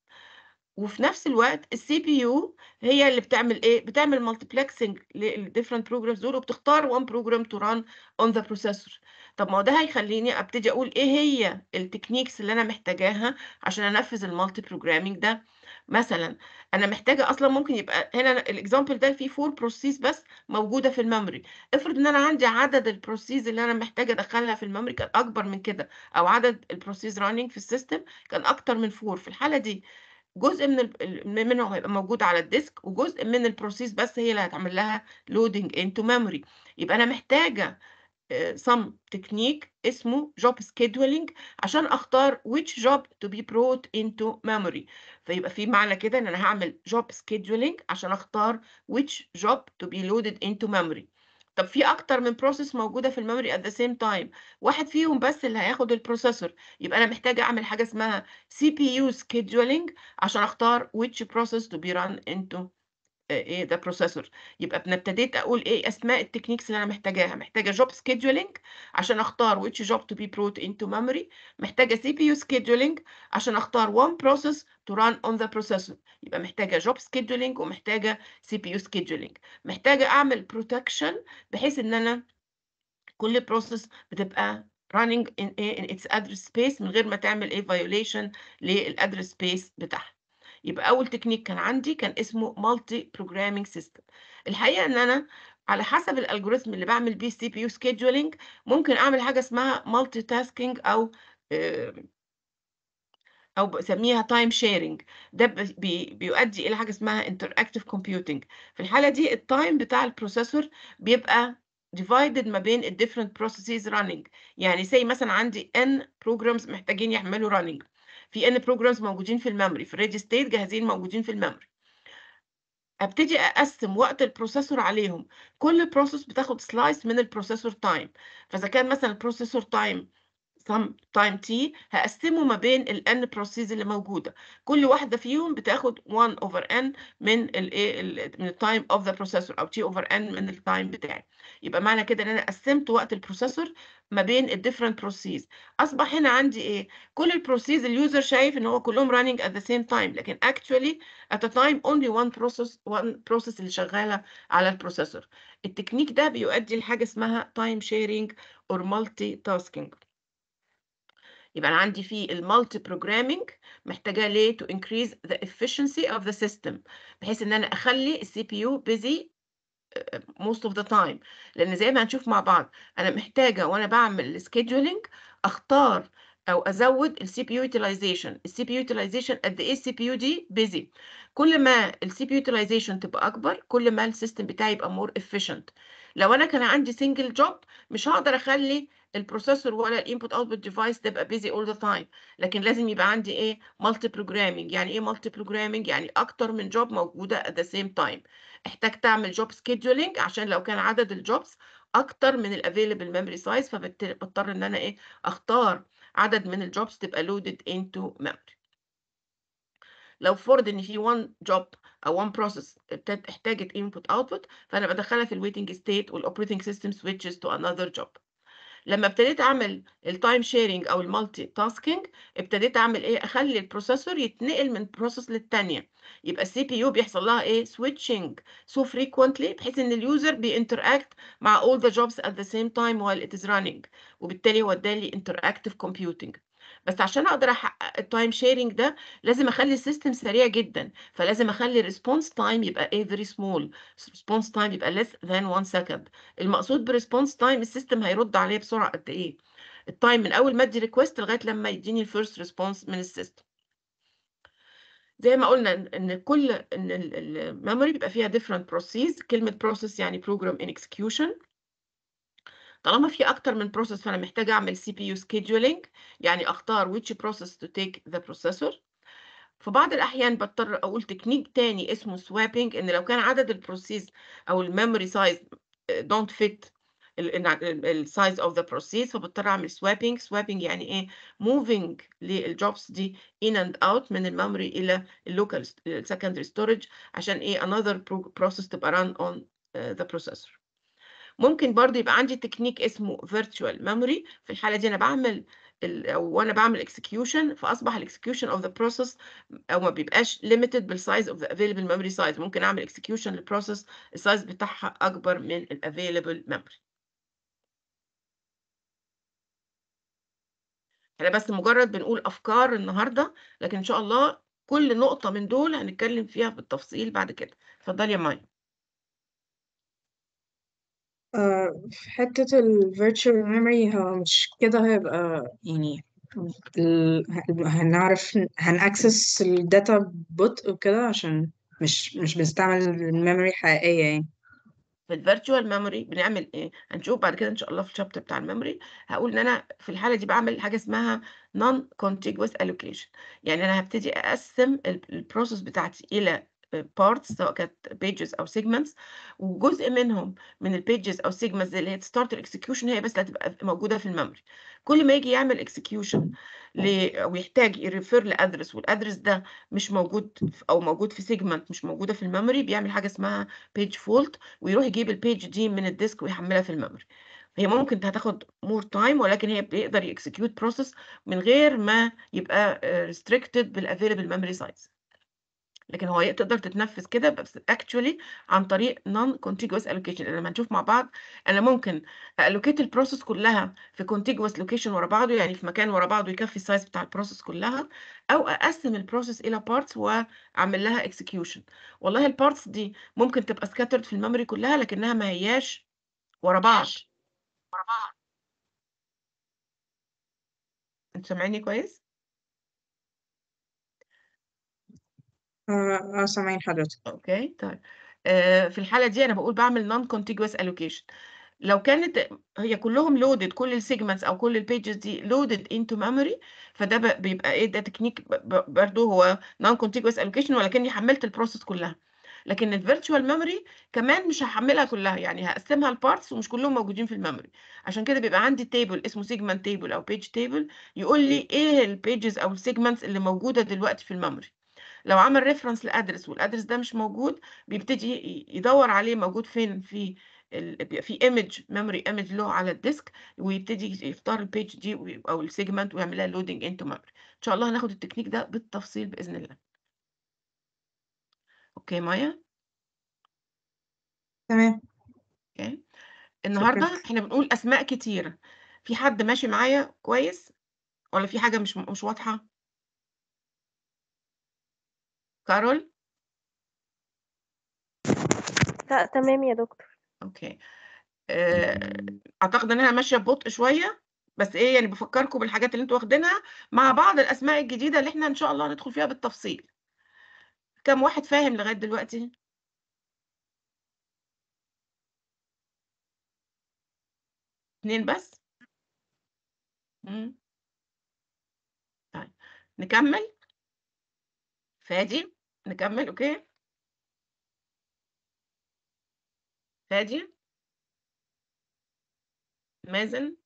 وفي نفس الوقت السي بي يو هي اللي بتعمل ايه بتعمل مالتيبلكسنج للديفرنت بروجرامز دول وبتختار وان بروجرام تو ران اون ذا بروسيسور طب ما هو ده هيخليني ابتدي اقول ايه هي التكنيكس اللي انا محتاجاها عشان انفذ المالتي بروجرامينج ده مثلا انا محتاجه اصلا ممكن يبقى هنا الاكزامبل ده فيه فور بروسيس بس موجوده في الميموري افرض ان انا عندي عدد البروسيس اللي انا محتاجه ادخلها في الميموري كان اكبر من كده او عدد البروسيس رانينج في السيستم كان اكتر من فور في الحاله دي جزء من ال... منه هيبقى موجود على الديسك وجزء من البروسيس بس هي اللي هتعمل لها لودنج انتو ميموري يبقى انا محتاجه آه، some تكنيك اسمه job scheduling عشان اختار which job to be brought into memory فيبقى في معنى كده ان انا هعمل job scheduling عشان اختار which job to be loaded into memory طب في اكتر من بروسيس موجوده في الميموري ات ذا سيم تايم واحد فيهم بس اللي هياخد البروسيسور يبقى انا محتاجه اعمل حاجه اسمها سي بي يو سكيدجولينج عشان اختار which process to be run into آه، ايه ده بروسيسور يبقى انا ابتديت اقول ايه اسماء التكنيكس اللي انا محتاجاها محتاجه جوب سكيدجولينج عشان اختار which job to be brought into memory محتاجه سي بي يو سكيدجولينج عشان اختار one process to run on the processor يبقى محتاجه جوب سكيدجولينج ومحتاجه سي بي يو سكيدجولينج محتاجه اعمل بروتكشن بحيث ان انا كل بروسيس بتبقى running in, in its address space من غير ما تعمل ايه violation للادرس سبيس بتاعها يبقى اول تكنيك كان عندي كان اسمه مالتي بروجرامينج سيستم الحقيقه ان انا على حسب الالجوريثم اللي بعمل بيه سي بي يو سكيدجولينج ممكن اعمل حاجه اسمها مالتي تاسكينج او آه، او بسميها تايم شيرنج ده بي بيؤدي الى حاجه اسمها انتراكتيف كومبيوتينج كومبيوتنج في الحاله دي التايم بتاع البروسيسور بيبقى divided ما بين الديفرنت different processes running يعني زي مثلا عندي n programs محتاجين يعملوا running في ان بروجرامز موجودين في الميموري في الريدي ستيت جاهزين موجودين في الميموري ابتدي اقسم وقت البروسيسور عليهم كل بروسيس بتاخد سلايس من البروسيسور تايم فاذا كان مثلا البروسيسور تايم تايم تي هقسمه ما بين n بروسيس اللي موجوده كل واحده فيهم بتاخد 1 اوفر n من الايه من التايم اوف ذا بروسيسور او تي اوفر n من التايم بتاعي يبقى معنى كده ان انا قسمت وقت البروسيسور ما بين الديفرنت بروسيس اصبح هنا عندي ايه كل البروسيس اليوزر شايف ان هو كلهم running at the same time لكن actually at ا time only one process one process اللي شغاله على البروسيسور التكنيك ده بيؤدي لحاجه اسمها time sharing or multitasking يبقى أنا عندي في المالتي بروجرامينج محتاجة ليه to increase the efficiency of the system بحيث إن أنا أخلي السي بي يو busy آه، most of the time لأن زي ما هنشوف مع بعض أنا محتاجة وأنا بعمل scheduling أختار او ازود السي بي يو يوتيلايزيشن السي بي يو يوتيلايزيشن قد ايه السي بي يو دي بيزي كل ما السي بي يو يوتيلايزيشن تبقى اكبر كل ما السيستم بتاعي يبقى مور efficient لو انا كان عندي سنجل جوب مش هقدر اخلي البروسيسور ولا الانبوت اوتبوت ديفايس تبقى بيزي اول ذا تايم لكن لازم يبقى عندي ايه مالتي بروجرامنج يعني ايه مالتي بروجرامنج يعني اكتر من جوب موجوده ات ذا سيم تايم احتاج تعمل جوب سكيدجولينج عشان لو كان عدد الجوبس اكتر من الافيلبل ميموري سايز فبضطر ان انا ايه اختار عدد من الجوبس تبقى لودد انتو ميموري لو فرض ان في وان جوب او وان بروسيس احتاجت انبوت اوتبوت فانا بدخلها في الويتنج ستيت والاوبريتنج سيستم سويتشز تو انذر جوب لما ابتديت اعمل التايم شيرنج او المالتي تاسكينج ابتديت اعمل ايه اخلي البروسيسور يتنقل من بروسيس للثانيه يبقى السي بي يو بيحصل لها ايه سويتشنج سو فريكوينتلي بحيث ان اليوزر بينتراكت مع اول ذا جوبز ات ذا سيم تايم وايل ات از running وبالتالي هو ادالي interactive computing بس عشان اقدر احقق التايم شيرنج ده لازم اخلي السيستم سريع جدا فلازم اخلي الريسبونس تايم يبقى ايه فيري سمول ريسبونس تايم يبقى less than 1 second المقصود بريسبونس تايم السيستم هيرد عليه بسرعه قد ايه التايم من اول ما ادي ريكويست لغايه لما يديني الفيرست ريسبونس من السيستم زي ما قلنا ان كل ان الميموري بيبقى فيها ديفرنت بروسيس كلمه بروسيس يعني بروجرام ان اكسكيوشن طالما في اكتر من بروسيس فانا محتاجه اعمل سي بي يو سكيدجولينج يعني اختار which process to take the processor في بعض الأحيان بضطر أقول تكنيك تاني اسمه سوابينج إن لو كان عدد البروسيس أو الميموري سايز آه، don't fit السايز اوف ذا بروسيس فبضطر أعمل سوابينج سوابينج يعني إيه موفينج للجوبس دي in and out من الميموري إلى اللوكال secondary storage عشان إيه another process تبقى run on آه، the processor ممكن برضه يبقى عندي تكنيك اسمه فيرتشوال ميموري في الحاله دي انا بعمل وانا بعمل اكسكيوشن فاصبح الاكسكيوشن اوف ذا بروسيس او ما بيبقاش ليميتد بالسايز اوف ذا افيلبل ميموري سايز ممكن اعمل اكسكيوشن للبروسيس السايز بتاعها اكبر من الافيلبل ميموري احنا بس مجرد بنقول افكار النهارده لكن ان شاء الله كل نقطه من دول هنتكلم فيها بالتفصيل بعد كده اتفضل يا مايا آه، في حتّة virtual memory هو مش كده هيبقى يعني هنعرف هن هنعرف ال data ببطء وكده عشان مش مش بنستعمل memory حقيقية يعني. في virtual memory بنعمل إيه، هنشوف بعد كده إن شاء الله في الشابتر بتاع memory هقول إن أنا في الحالة دي بعمل حاجة اسمها non contiguous allocation يعني أنا هبتدي أقسّم ال process بتاعتي إلى بارتس سواء كانت بيجز او سيجمنتس وجزء منهم من البيجز او سيجمنتس اللي هي تستارت الاكسكيوشن هي بس اللي هتبقى موجوده في الميموري كل ما يجي يعمل اكسكيوشن ويحتاج يريفير لادرس والادرس ده مش موجود او موجود في سيجمنت مش موجوده في الميموري بيعمل حاجه اسمها بيج فولت ويروح يجيب البيج دي من الديسك ويحملها في الميموري هي ممكن هتاخد مور تايم ولكن هي بيقدر يكسكيوت بروسس من غير ما يبقى ريستريكتد بالافيلبل ميموري سايز لكن هو تقدر تتنفذ كده بس اكشولي عن طريق نون كونتيجوس الوكيشن لما نشوف مع بعض انا ممكن الوكيت process كلها في كونتيجوس لوكيشن ورا بعضه يعني في مكان ورا بعضه يكفي السايز بتاع process كلها او اقسم process الى parts واعمل لها execution والله البارتس دي ممكن تبقى scattered في الميموري كلها لكنها ما هياش ورا بعض ورا بعض انتوا سامعيني كويس آه،, اه سامعين حضرتك اوكي طيب آه، في الحاله دي انا بقول بعمل نون كونتيجوس الوكيشن لو كانت هي كلهم لودد كل السيجمنتس او كل البيجز دي لودد انتو ميموري فده بيبقى ايه ده تكنيك برضه هو نون كونتيجوس الوكيشن ولكني حملت البروسيس كلها لكن الفيرتشوال ميموري كمان مش هحملها كلها يعني هقسمها لبارتس ومش كلهم موجودين في الميموري عشان كده بيبقى عندي تيبل اسمه سيجمنت تيبل او بيج تيبل يقول لي ايه البيجز او السيجمنتس اللي موجوده دلوقتي في الميموري لو عمل ريفرنس لادرس والادرس ده مش موجود بيبتدي يدور عليه موجود فين في في ايمج ميموري ايمج له على الديسك ويبتدي يختار البيج دي او السيجمنت ويعملها لودنج انتو ميموري ان شاء الله هناخد التكنيك ده بالتفصيل باذن الله اوكي مايا تمام اوكي النهارده شكرا. احنا بنقول اسماء كتير في حد ماشي معايا كويس ولا في حاجه مش مش واضحه كارول لأ تمام يا دكتور. أوكي. آه، أعتقد انها ماشية ببطء شوية، بس إيه، يعني بفكركم بالحاجات اللي انتوا واخدينها مع بعض الأسماء الجديدة اللي إحنا إن شاء الله هندخل فيها بالتفصيل. كم واحد فاهم لغاية دلوقتي؟ اتنين بس؟ إمم. طيب، نكمّل؟ فادي. نكمل اوكي هادي مازن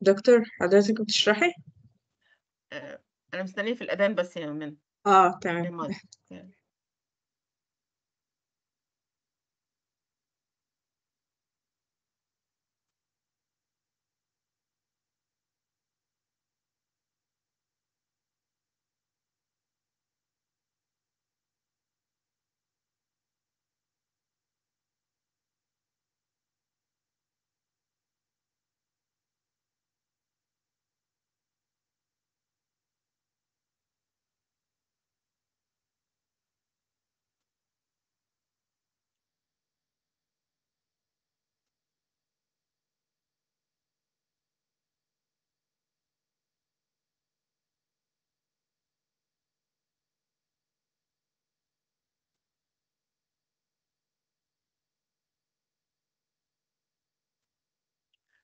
دكتور حضرتك بتشرحي؟ آه، أنا مستنية في الأذان بس يا منى. اه تمام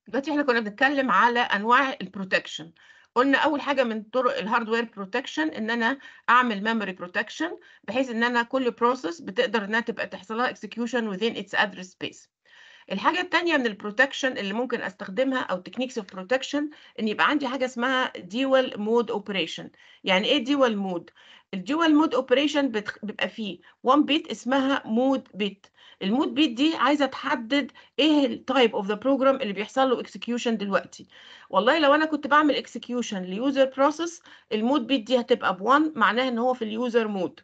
دلوقتي احنا كنا بنتكلم على انواع البروتكشن قلنا اول حاجه من طرق الهاردوير بروتكشن ان انا اعمل ميموري بروتكشن بحيث ان انا كل بروسيس بتقدر انها تبقى تحصل لها اكسكيوشن within its address space الحاجه الثانيه من البروتكشن اللي ممكن استخدمها او تكنيكس اوف بروتكشن ان يبقى عندي حاجه اسمها ديوال مود اوبريشن يعني ايه ديوال مود الجوال مود اوبريشن بيبقى فيه وان بيت اسمها مود بيت المود بيت دي عايزه تحدد ايه التايب اوف ذا بروجرام اللي بيحصل له اكسكيوشن دلوقتي والله لو انا كنت بعمل اكسكيوشن ليوزر بروسيس المود بيت دي هتبقى ب1 معناها ان هو في اليوزر مود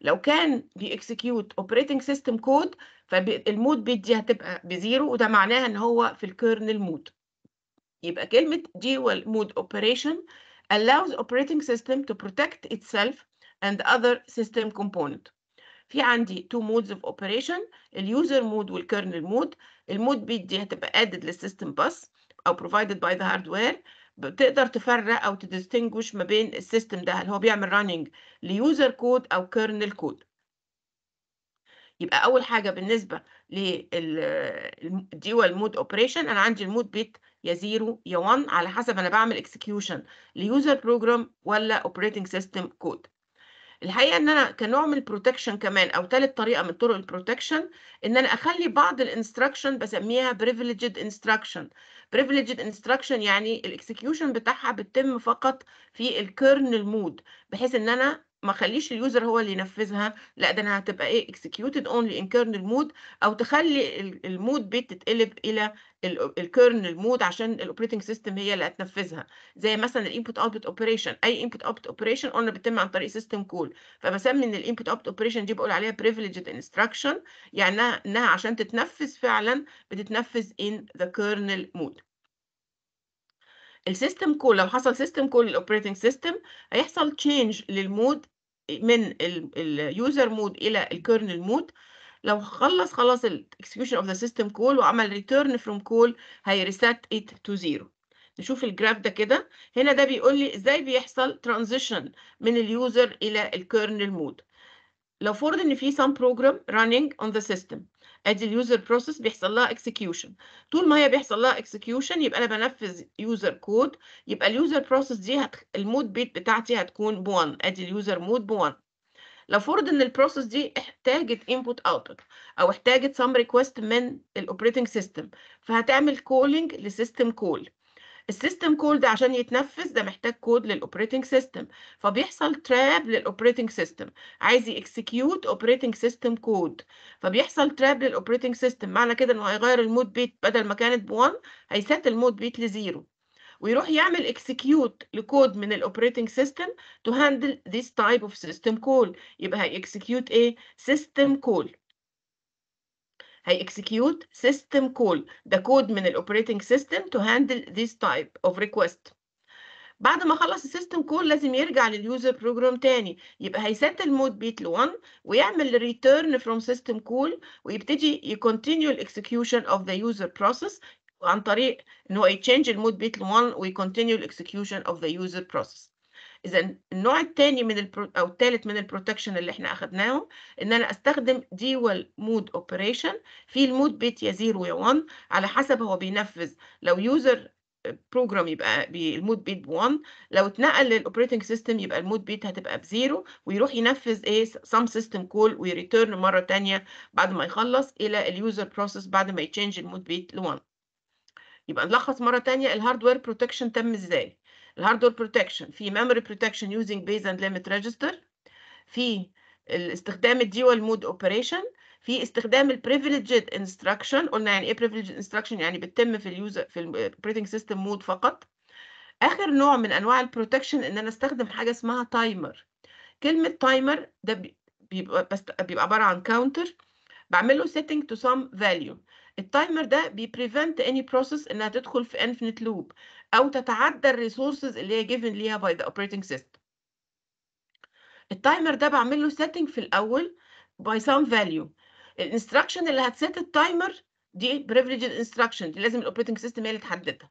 لو كان بيكسكيوت اوبريتنج سيستم كود فالمود بيت دي هتبقى بزيرو وده معناها ان هو في الكيرنل مود يبقى كلمه dual mode operation allows operating system to protect itself and other system component في عندي two modes of operation user mode اليوزر مود والكيرنل mode. المود بيت دي هتبقى added system bus او provided by the hardware بتقدر تفرق او تدستنجوش ما بين السيستم ده هل هو بيعمل running ليوزر كود او كيرنل كود يبقى اول حاجه بالنسبه للديوال مود اوبريشن انا عندي المود بيت يا 0 يا 1 على حسب انا بعمل اكسكيوشن ليوزر بروجرام ولا اوبريتنج سيستم كود الحقيقه ان انا كنوع من البروتكشن كمان او ثالث طريقه من طرق البروتكشن ان انا اخلي بعض الانستراكشن بسميها privileged انستراكشن privileged انستراكشن يعني الاكسكيوشن بتاعها بتتم فقط في الكيرنل مود بحيث ان انا ما خليش اليوزر هو اللي ينفذها لا ده انا هتبقى ايه اكسكيوتد اونلي ان كيرنل مود او تخلي المود بيت تتقلب الى الكيرنل مود عشان الاوبريتنج سيستم هي اللي هتنفذها زي مثلا الانبوت اوتبوت اوبريشن اي انبوت اوتبوت اوبريشن قلنا بتتم عن طريق سيستم كول فبسمي ان الانبوت اوتبوت اوبريشن دي بقول عليها privileged انستراكشن يعني انها عشان تتنفذ فعلا بتتنفذ ان ذا كيرنل مود السيستم كول لو حصل سيستم كول للاوبريتنج سيستم هيحصل تشينج للمود من اليوزر مود الى الكيرنل مود لو خلص خلاص الاكسكيوشن اوف ذا سيستم كول وعمل ريتيرن فروم كول هي ريسيت ات تو زيرو نشوف الجراف ده كده هنا ده بيقول لي ازاي بيحصل ترانزيشن من اليوزر الى الكيرنل مود لو فرض ان في سام بروجرام running اون ذا سيستم ادي اليوزر بروسيس بيحصل لها اكسكيوشن طول ما هي بيحصل لها اكسكيوشن يبقى انا بنفذ يوزر كود يبقى اليوزر بروسيس دي هت... المود بيت بتاعتي هتكون ب1 ادي اليوزر مود ب1 لو فرض ان البروسيس دي احتاجت انبوت اوتبوت او احتاجت سام ريكويست من الاوبريتنج سيستم فهتعمل كولينج لسيستم كول السيستم كول ده عشان يتنفذ ده محتاج كود للاوبريتنج سيستم فبيحصل تراب للاوبريتنج سيستم عايز يكسكيوت اوبريتنج سيستم كود فبيحصل تراب للاوبريتنج سيستم معنى كده انه هيغير المود بيت بدل ما كانت ب1 هيسات المود بيت لزيرو ويروح يعمل اكسكيوت لكود من الاوبريتنج سيستم تو هاندل ذيس تايب اوف سيستم كول يبقى هيكسكيوت ايه سيستم كول هي هيexecute system call ده كود من الاوبريتنج سيستم تو هاندل this type of request بعد ما خلص السيستم كول لازم يرجع لليوزر بروجرام تاني يبقى هيسيت المود بيت ل 1 ويعمل ريتيرن فروم سيستم كول ويبتدي يكونتينيو الاكسكيوشن اوف ذا يوزر بروسيس عن طريق ان هو يتشينج المود بيت ل 1 ويكونتينيو الاكسكيوشن اوف ذا يوزر بروسيس اذا النوع الثاني من البرو او الثالث من البروتكشن اللي احنا اخذناهم ان انا استخدم ديوال مود اوبريشن في المود بيت يا 0 يا 1 على حسب هو بينفذ لو يوزر بروجرام يبقى بالمود بيت ب 1 لو اتنقل للاوبريتنج سيستم يبقى المود بيت هتبقى 0 ويروح ينفذ ايه سم سيستم كول ويريتيرن مره ثانيه بعد ما يخلص الى اليوزر بروسيس بعد ما يتشينج المود بيت ل 1 يبقى نلخص مره ثانيه الهاردوير بروتكشن تم ازاي الهاردوير بروتكشن في ميموري بروتكشن يوزنج بيز اند ليميت ريجستر في استخدام الديوال مود اوبريشن في استخدام البريفليجد انستراكشن قلنا يعني ايه بريفليجد انستراكشن يعني بتتم في اليوزر في الاوبريتنج سيستم مود فقط اخر نوع من انواع البروتكشن ان انا استخدم حاجه اسمها تايمر كلمه تايمر ده بيبقى بيبقى عباره عن كاونتر بعمل له سيتنج تو سام فاليو التايمر ده بيبريفنت اني بروسيس انها تدخل في انفينيت لوب او تتعدى الريسورسز اللي هي جيفن ليها باي ذا اوبريتنج سيستم التايمر ده بعمل له سيتنج في الاول باي سام فاليو الانستراكشن اللي هتسيت التايمر دي بريفليج انستراكشن دي لازم الاوبريتنج سيستم هي اللي تحددها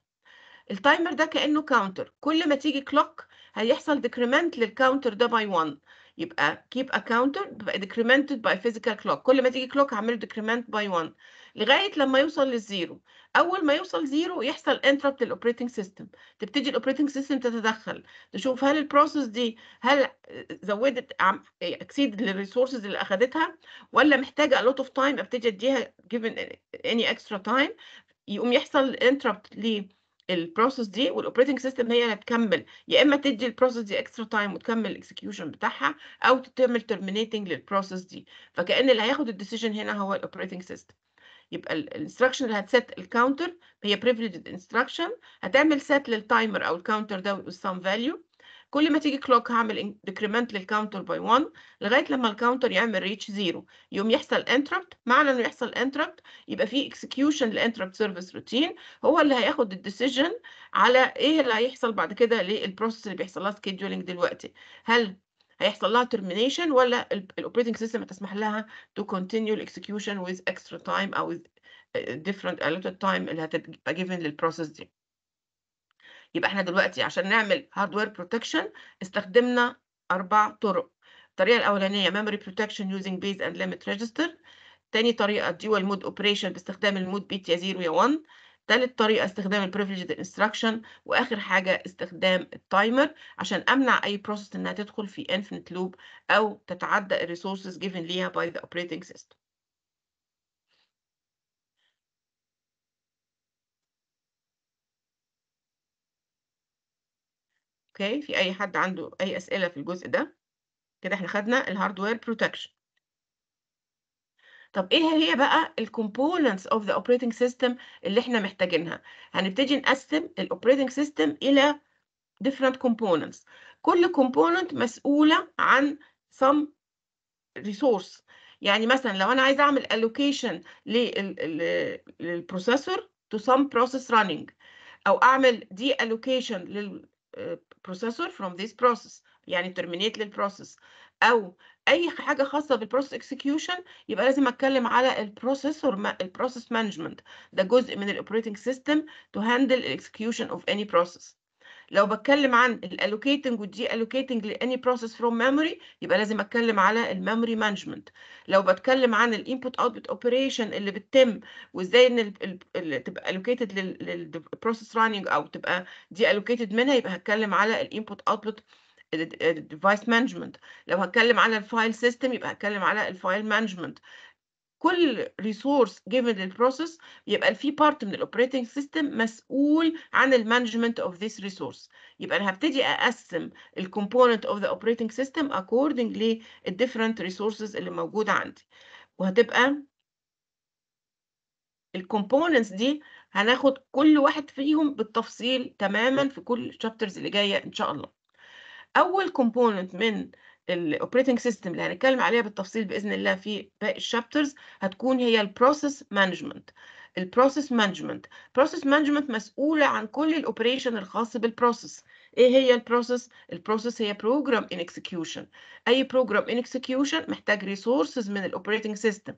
التايمر ده كانه كاونتر كل ما تيجي كلوك هيحصل ديكريمنت للكاونتر ده باي 1 يبقى كيب ا كاونتر بيبقى ديكريمنتد باي فيزيكال كلوك كل ما تيجي كلوك هعمله ديكريمنت باي 1 لغايه لما يوصل للزيرو اول ما يوصل زيرو يحصل انتربت للاوبريتنج سيستم تبتدي الاوبريتنج سيستم تتدخل تشوف هل البروسيس دي هل زودت اكسيد للريسورسز اللي اخذتها ولا محتاجه a lot of time ابتدي اديها given any extra time يقوم يحصل انتربت للبروسيس دي والاوبريتنج سيستم هي اللي هتكمل يا اما تدي البروسيس دي اكسترا تايم وتكمل الاكسكيوشن بتاعها او تعمل ترمينيتنج للبروسيس دي فكان اللي هياخد الديسيجن هنا هو الاوبريتنج سيستم يبقى الانستراكشن اللي هتسيت الكاونتر هي privileged انستراكشن هتعمل سيت للتايمر او الكاونتر ده ويقول سام فاليو كل ما تيجي كلوك هعمل ديكريمنت للكاونتر باي 1 لغايه لما الكاونتر يعمل ريتش زيرو يوم يحصل انتربت معنى انه يحصل انتربت يبقى في اكسكيوشن للانتربت سيرفيس روتين هو اللي هياخد الديسيجن على ايه اللي هيحصل بعد كده للبروسيس اللي بيحصل لها سكيدجولينج دلوقتي هل هيحصل لها termination ولا الاوبريتنج سيستم هتسمح لها to continue execution with extra time او with different allotted time اللي هتبقى given للبروسيس دي يبقى احنا دلوقتي عشان نعمل hardware protection استخدمنا اربع طرق الطريقه الاولانيه memory protection using base and limit register تاني طريقه dual mode operation باستخدام المود بي يا 0 يا 1 تالت طريقة استخدام البريفليجد انستراكشن واخر حاجة استخدام التايمر عشان امنع اي بروسيس انها تدخل في infinite loop او تتعدى الريسورسز given ليها by the operating system اوكي في اي حد عنده اي اسئله في الجزء ده كده احنا خدنا الهاردوير بروتكشن طب إيه هي بقى الكومبوننتس اوف ذا اوبريتنج سيستم اللي إحنا محتاجينها هنبتدي نقسم الاوبريتنج سيستم إلى different components كل component مسؤولة عن some resource يعني مثلا لو أنا عايزة أعمل allocation للبروسيسور to some process running أو أعمل دي allocation للبروسيسور آه، from this process يعني terminate للبروسيس او اي حاجه خاصه بالبروسيس اكسكيوشن يبقى لازم اتكلم على البروسيسور البروسيس مانجمنت ده جزء من الاوبريتنج سيستم تو هاندل الاكسكيوشن اوف اني بروسيس لو بتكلم عن الالوكيتنج والدي الوكيتنج لاني بروسيس فروم ميموري يبقى لازم اتكلم على الميموري مانجمنت لو بتكلم عن الانبوت اوتبوت اوبريشن اللي بتتم وازاي ان تبقى الوكيتد للبروسيس راننج او تبقى دي الوكيتد منها يبقى هتكلم على الانبوت اوتبوت الديفايس مانجمنت لو هتكلم على الفايل سيستم يبقى هتكلم على الفايل مانجمنت كل ريسورس جيفن للبروسيس يبقى في بارت من الاوبريتنج سيستم مسؤول عن المانجمنت اوف ذيس ريسورس يبقى انا هبتدي اقسم الكومبوننت اوف ذا اوبريتنج سيستم اكوردنج للديفرنت ريسورسز اللي موجوده عندي وهتبقى الكومبوننتس دي هناخد كل واحد فيهم بالتفصيل تماما في كل الشابترز اللي جايه ان شاء الله اول كومبوننت من الاوبريتنج سيستم اللي هنتكلم عليها بالتفصيل باذن الله في باقي الشابترز هتكون هي البروسيس مانجمنت البروسيس مانجمنت البروسيس مانجمنت مسؤوله عن كل الاوبريشن الخاص بالبروسيس ايه هي البروسيس البروسيس هي بروجرام ان اكسكيوشن اي بروجرام ان اكسكيوشن محتاج ريسورسز من الاوبريتنج سيستم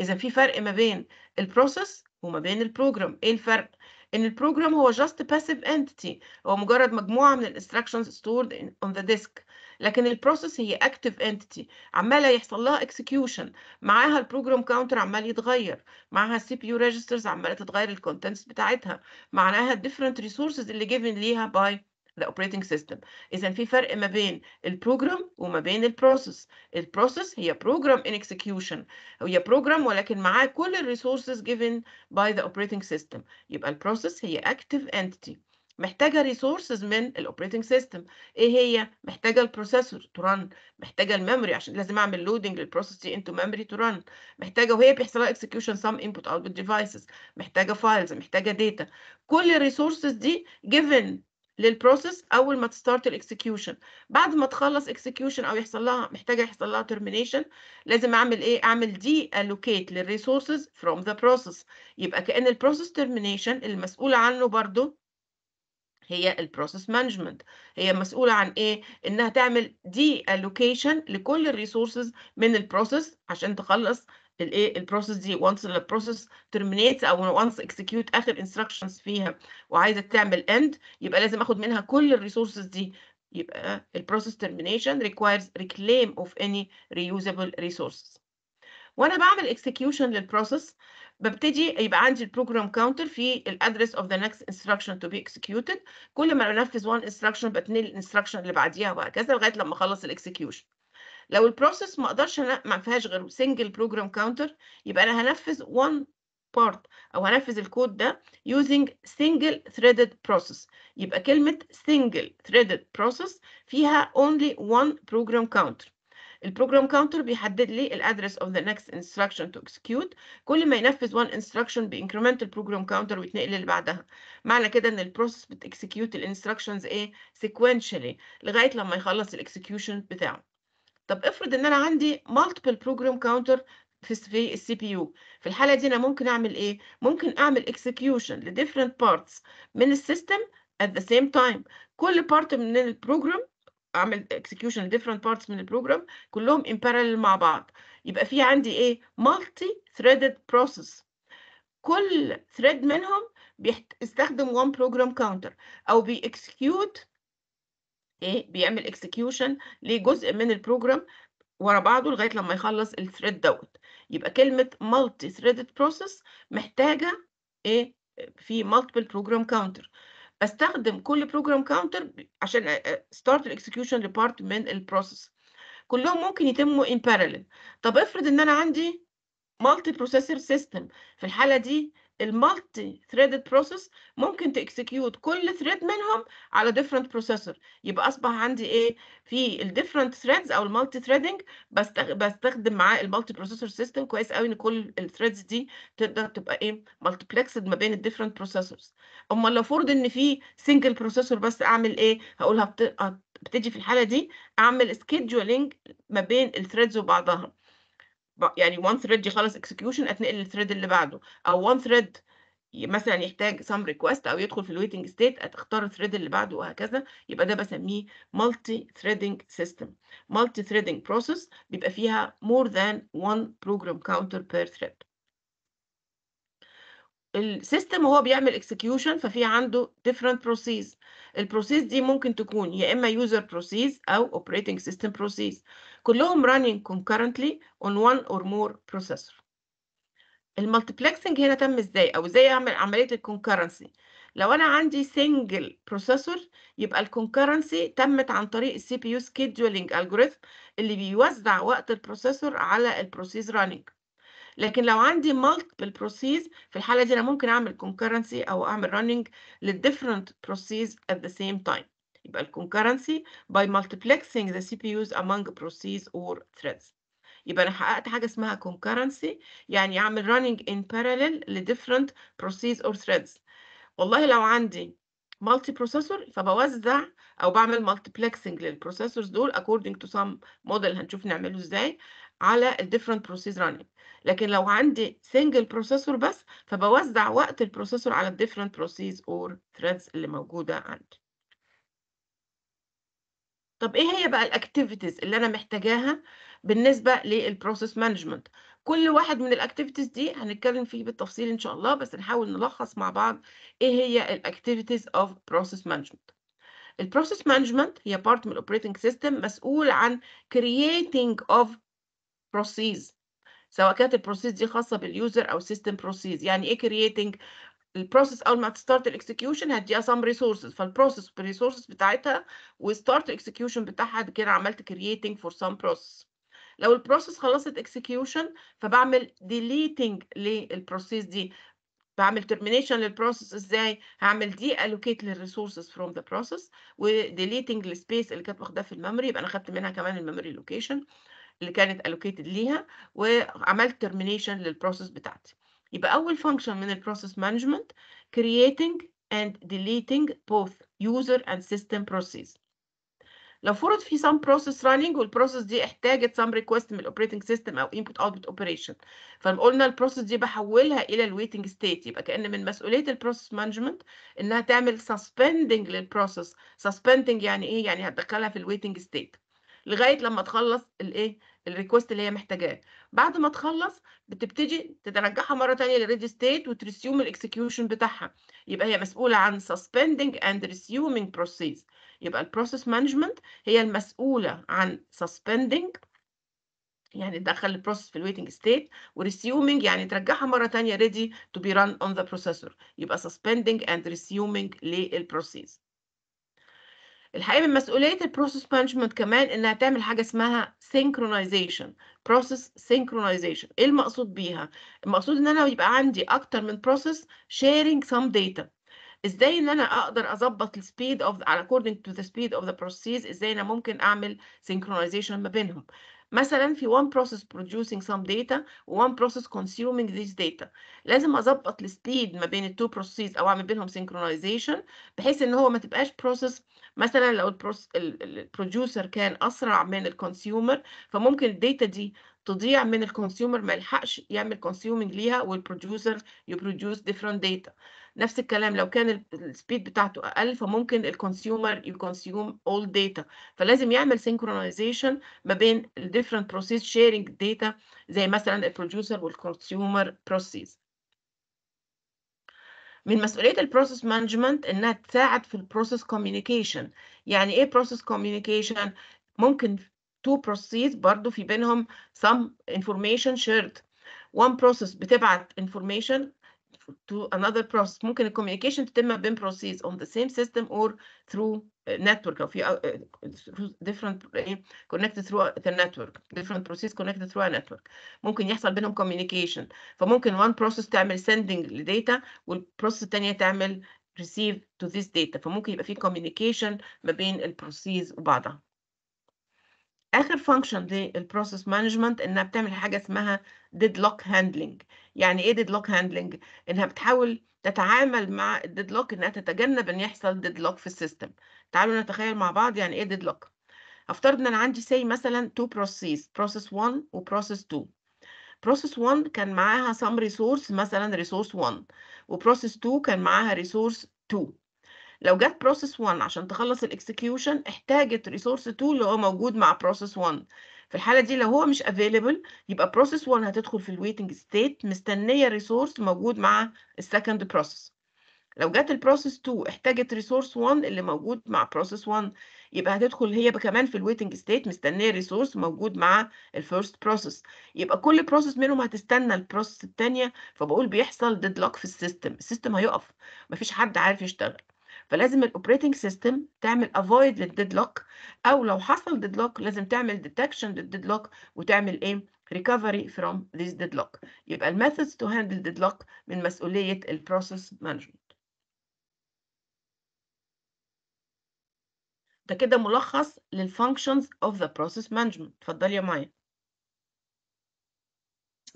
اذا في فرق ما بين البروسيس وما بين البروجرام ايه الفرق ان البروجرام هو جاست باسيف انتيتي هو مجرد مجموعه من الانستراكشنز ستورد اون ذا ديسك لكن البروسيس هي اكتف انتيتي عماله يحصل لها اكسكيوشن معاها البروجرام كاونتر عمال يتغير معاها السي بي يو ريجسترز عماله تتغير الكونتنتس بتاعتها معناها الديفرنت ريسورسز اللي جيفن ليها باي the operating system. إذا في فرق ما بين ال program وما بين ال process. ال process هي program in execution. هي program ولكن معاه كل ال resources given by the operating system. يبقى ال process هي active entity. محتاجة resources من ال operating system. إيه هي؟ محتاجة ال processor to run. محتاجة الميموري عشان لازم أعمل loading process دي into memory to run. محتاجة وهي بيحصل لها execution some input output devices. محتاجة files. محتاجة data. كل ال resources دي given للبروسيس اول ما تستارت الاكسكيوشن بعد ما تخلص اكسكيوشن او يحصل لها محتاجه يحصل لها ترمينيشن لازم اعمل ايه اعمل دي الوكيت للريسورسز فروم ذا بروسيس يبقى كان البروسيس ترمينيشن المسؤول عنه برضو هي البروسيس مانجمنت هي مسؤوله عن ايه انها تعمل دي الوكيشن لكل الريسورسز من البروسيس عشان تخلص الايه البروسيس دي وانس البروسيس ترمينيت او وانس اكسكيوت اخر انستراكشنز فيها وعايزه تعمل اند يبقى لازم اخد منها كل الريسورسز دي يبقى البروسيس ترمينيشن ريكوايرز ريكليم اوف اني ريوزابل resources وانا بعمل اكسكيوشن للبروسيس ببتدي يبقى عندي البروجرام كاونتر في الادرس اوف ذا نكست انستراكشن تو بي اكسكيوتد كل ما انفذ وان انستراكشن بتنقل الانستراكشن اللي بعديها وهكذا لغايه لما اخلص الاكسكيوشن لو البروسيس ما اقدرش انا ما فيهاش غير سنجل بروجرام كاونتر يبقى انا هنفذ وان بارت او هنفذ الكود ده يوزنج سنجل ثريدد بروسيس يبقى كلمه سنجل ثريدد بروسيس فيها اونلي وان بروجرام كاونتر البروجرام كاونتر بيحدد لي الادرس اوف ذا نيكست انستراكشن تو execute كل ما ينفذ وان انستراكشن بانكريمنت البروجرام كاونتر ويتنقل اللي بعدها معنى كده ان البروسيس بتكسكيوت الانستراكشنز ايه سيكوينشلي لغايه لما يخلص الاكسكيوشن بتاعه طب افرض ان انا عندي مالتيبل بروجرام كاونتر في السي بي يو في الحاله دي انا ممكن اعمل ايه ممكن اعمل اكسكيوشن لديفرنت بارتس من السيستم at the same time كل بارت من البروجرام اعمل اكسكيوشن لديفرنت بارتس من البروجرام كلهم in parallel مع بعض يبقى في عندي ايه مالتي ثريدد بروسيس كل ثريد منهم بيستخدم one program counter او بي execute ايه بيعمل اكسكيوشن لجزء من البروجرام ورا بعضه لغايه لما يخلص الثريد دوت يبقى كلمه مالتي ثريدد بروسيس محتاجه ايه في مالتيبل بروجرام كاونتر بستخدم كل بروجرام كاونتر عشان ستارت الاكسكيوشن لبارت من البروسيس كلهم ممكن يتموا ان باراليل طب افرض ان انا عندي مالتي بروسيسور سيستم في الحاله دي المالتي ثريدد بروسيس ممكن تاكسكيوت كل ثريد منهم على ديفرنت بروسيسور يبقى اصبح عندي ايه في الديفرنت ثريدز او المالتي ثريدنج بستخدم معاه المالتي بروسيسور سيستم كويس قوي ان كل الثريدز دي تقدر تبقى ايه مالتيبلكسد ما بين الديفرنت بروسيسورز امال لو فرض ان في سنجل بروسيسور بس اعمل ايه هقولها بتجي في الحاله دي اعمل سكيدجولينج ما بين الثريدز وبعضها يعني one thread خلص execution اتنقل للثريد اللي بعده او one thread مثلا يحتاج some request او يدخل في الويتنج ستيت اختار الثريد اللي بعده وهكذا يبقى ده بسميه multi threading system multi threading process بيبقى فيها more than one program counter per thread السيستم وهو بيعمل اكسكيوشن ففي عنده ديفرنت بروسيس البروسيس دي ممكن تكون يا اما يوزر بروسيس او اوبريتنج سيستم بروسيس كلهم رانينج كونكرنتلي اون وان اور مور بروسيسور المالتيبلكسنج هنا تم ازاي او ازاي اعمل عمليه الكونكرنسي لو انا عندي سنجل بروسيسور يبقى الكونكرنسي تمت عن طريق السي بي يو سكيدجولينج الجوريثم اللي بيوزع وقت البروسيسور على البروسيس رانينج لكن لو عندي multiple process في الحالة دي أنا ممكن أعمل concurrency أو أعمل running للديفرنت process at the same time يبقى الكونكرنسي by multiplexing the CPUs among processes or threads يبقى أنا حققت حاجة اسمها concurrency يعني أعمل running in parallel ل different processes or threads والله لو عندي مالتي بروسيسور فبوزع او بعمل مالتيبلكسنج للبروسيسورز دول according to some model هنشوف نعمله ازاي على الديفرنت different process running لكن لو عندي single processor بس فبوزع وقت البروسيسور على الديفرنت different process or threads اللي موجودة عندي طب ايه هي بقى الاكتيفيتيز اللي انا محتاجاها بالنسبه للبروسيس مانجمنت كل واحد من الاكتيفيتيز دي هنتكلم فيه بالتفصيل ان شاء الله بس نحاول نلخص مع بعض ايه هي الاكتيفيتيز اوف بروسيس مانجمنت البروسيس مانجمنت هي بارت من الاوبريتنج سيستم مسؤول عن كرييتنج اوف بروسيس سواء كانت البروسيس دي خاصه باليوزر او سيستم بروسيس يعني ايه كرييتنج البروسيس اول ما تستارت الاكسكيوشن هديها سام ريسورسز فالبروسيس بالريسورسز بتاعتها وستارت الاكسكيوشن بتاعها كده عملت كرييتنج فور سام بروسيس لو البروسيس خلصت اكسكيوشن فبعمل ديليتنج للبروسيس دي بعمل ترمينيشن للبروسيس ازاي هعمل دي الوكيت للريسورسز فروم ذا بروسيس وديليتنج space اللي كانت واخداه في الميموري يبقى انا خدت منها كمان الميموري لوكيشن اللي كانت allocated ليها وعملت termination للبروسيس بتاعتي يبقى أول function من البروسيس management creating and deleting both user and system processes لو فرض في some process running والبروسيس دي احتاجت some request من operating system او input output operation فقلنا البروسيس دي بحولها الى waiting state يبقى كأن من مسؤولية البروسيس management انها تعمل suspending للبروسيس suspending يعني ايه يعني هتدخلها في waiting state لغاية لما تخلص الايه الريكوست اللي هي محتاجاه بعد ما تخلص بتبتدي تترجعها مره ثانيه للريدي ستيت وتريسيوم الاكسكيوشن بتاعها يبقى هي مسؤوله عن سسبندنج اند ريسيومينج بروسيس يبقى البروسيس مانجمنت هي المسؤوله عن سسبندنج يعني تدخل البروسيس في الويتنج ستيت وريسيومينج يعني ترجعها مره ثانيه ريدي تو بي ران اون ذا بروسيسور يبقى سسبندنج اند ريسيومينج للبروسيس الحقيقه من مسؤوليه البروسيس مانجمنت كمان انها تعمل حاجه اسمها سينكرونايزيشن بروسيس سينكرونايزيشن ايه المقصود بيها المقصود ان انا يبقى عندي اكتر من بروسيس شيرنج Some داتا ازاي ان انا اقدر اظبط السبيد اوف according to the speed of the processes ازاي انا ممكن اعمل سينكرونايزيشن ما بينهم مثلا في one process producing some data و one process consuming this data لازم اظبط السبيد ما بين التو processes او اعمل بينهم synchronization بحيث ان هو ما تبقاش process مثلا لو البروس البروديوسر كان اسرع من الكونسيومر فممكن الداتا دي تضيع من الكونسيومر ما يلحقش يعمل كونسيومنج ليها والبروديوسر يبروديوس ديفرنت داتا نفس الكلام لو كان السبيد بتاعته اقل فممكن الكونسيومر يكونسيوم اول داتا فلازم يعمل سينكرونايزيشن ما بين الديفرنت بروسيس شيرنج داتا زي مثلا البروديوسر والكونسيومر بروسيس من مسؤوليه البروسيس مانجمنت انها تساعد في البروسيس كوميونيكيشن يعني ايه بروسيس كوميونيكيشن ممكن two processes برضو في بينهم some information shared one process بتبعت information to another process ممكن الكوميونيكيشن تتم بين processes on the same system or through network او في different connected through the network different process connected through a network ممكن يحصل بينهم communication فممكن one process تعمل sending لداتا والبروسيس الثانيه تعمل receive to this data فممكن يبقى في communication ما بين البروسيس وبعضها اخر فانكشن للبروسيس مانجمنت انها بتعمل حاجه اسمها ديدلوك هاندلنج يعني ايه ديدلوك هاندلنج انها بتحاول تتعامل مع الديدلوك انها تتجنب ان يحصل ديدلوك في السيستم تعالوا نتخيل مع بعض يعني ايه ديدلوك افترض ان انا عندي سي مثلا تو بروسيس بروسيس 1 وبروسيس 2 بروسيس 1 كان معاها سام ريسورس مثلا ريسورس 1 وبروسيس 2 كان معاها ريسورس 2 لو جت بروسيس 1 عشان تخلص الاكسكيوشن احتاجت ريسورس 2 اللي هو موجود مع بروسيس 1 في الحاله دي لو هو مش افيلبل يبقى بروسيس 1 هتدخل في الويتنج ستيت مستنيه ريسورس موجود مع السكند بروسيس لو جت البروسيس 2 احتاجت ريسورس 1 اللي موجود مع بروسيس 1 يبقى هتدخل هي كمان في الويتنج ستيت مستنيه ريسورس موجود مع الفيرست بروسيس يبقى كل بروسيس منهم هتستنى البروسيس الثانيه فبقول بيحصل ديدلوك في السيستم السيستم هيقف مفيش حد عارف يشتغل فلازم الاوبريتنج سيستم تعمل افويد للديدلوك او لو حصل ديدلوك لازم تعمل ديتكشن للديدلوك وتعمل ايه recovery from this deadlock يبقى الميثودز to handle deadlock من مسؤولية البروسيس مانجمنت ده كده ملخص functions of the process management اتفضلي يا مايا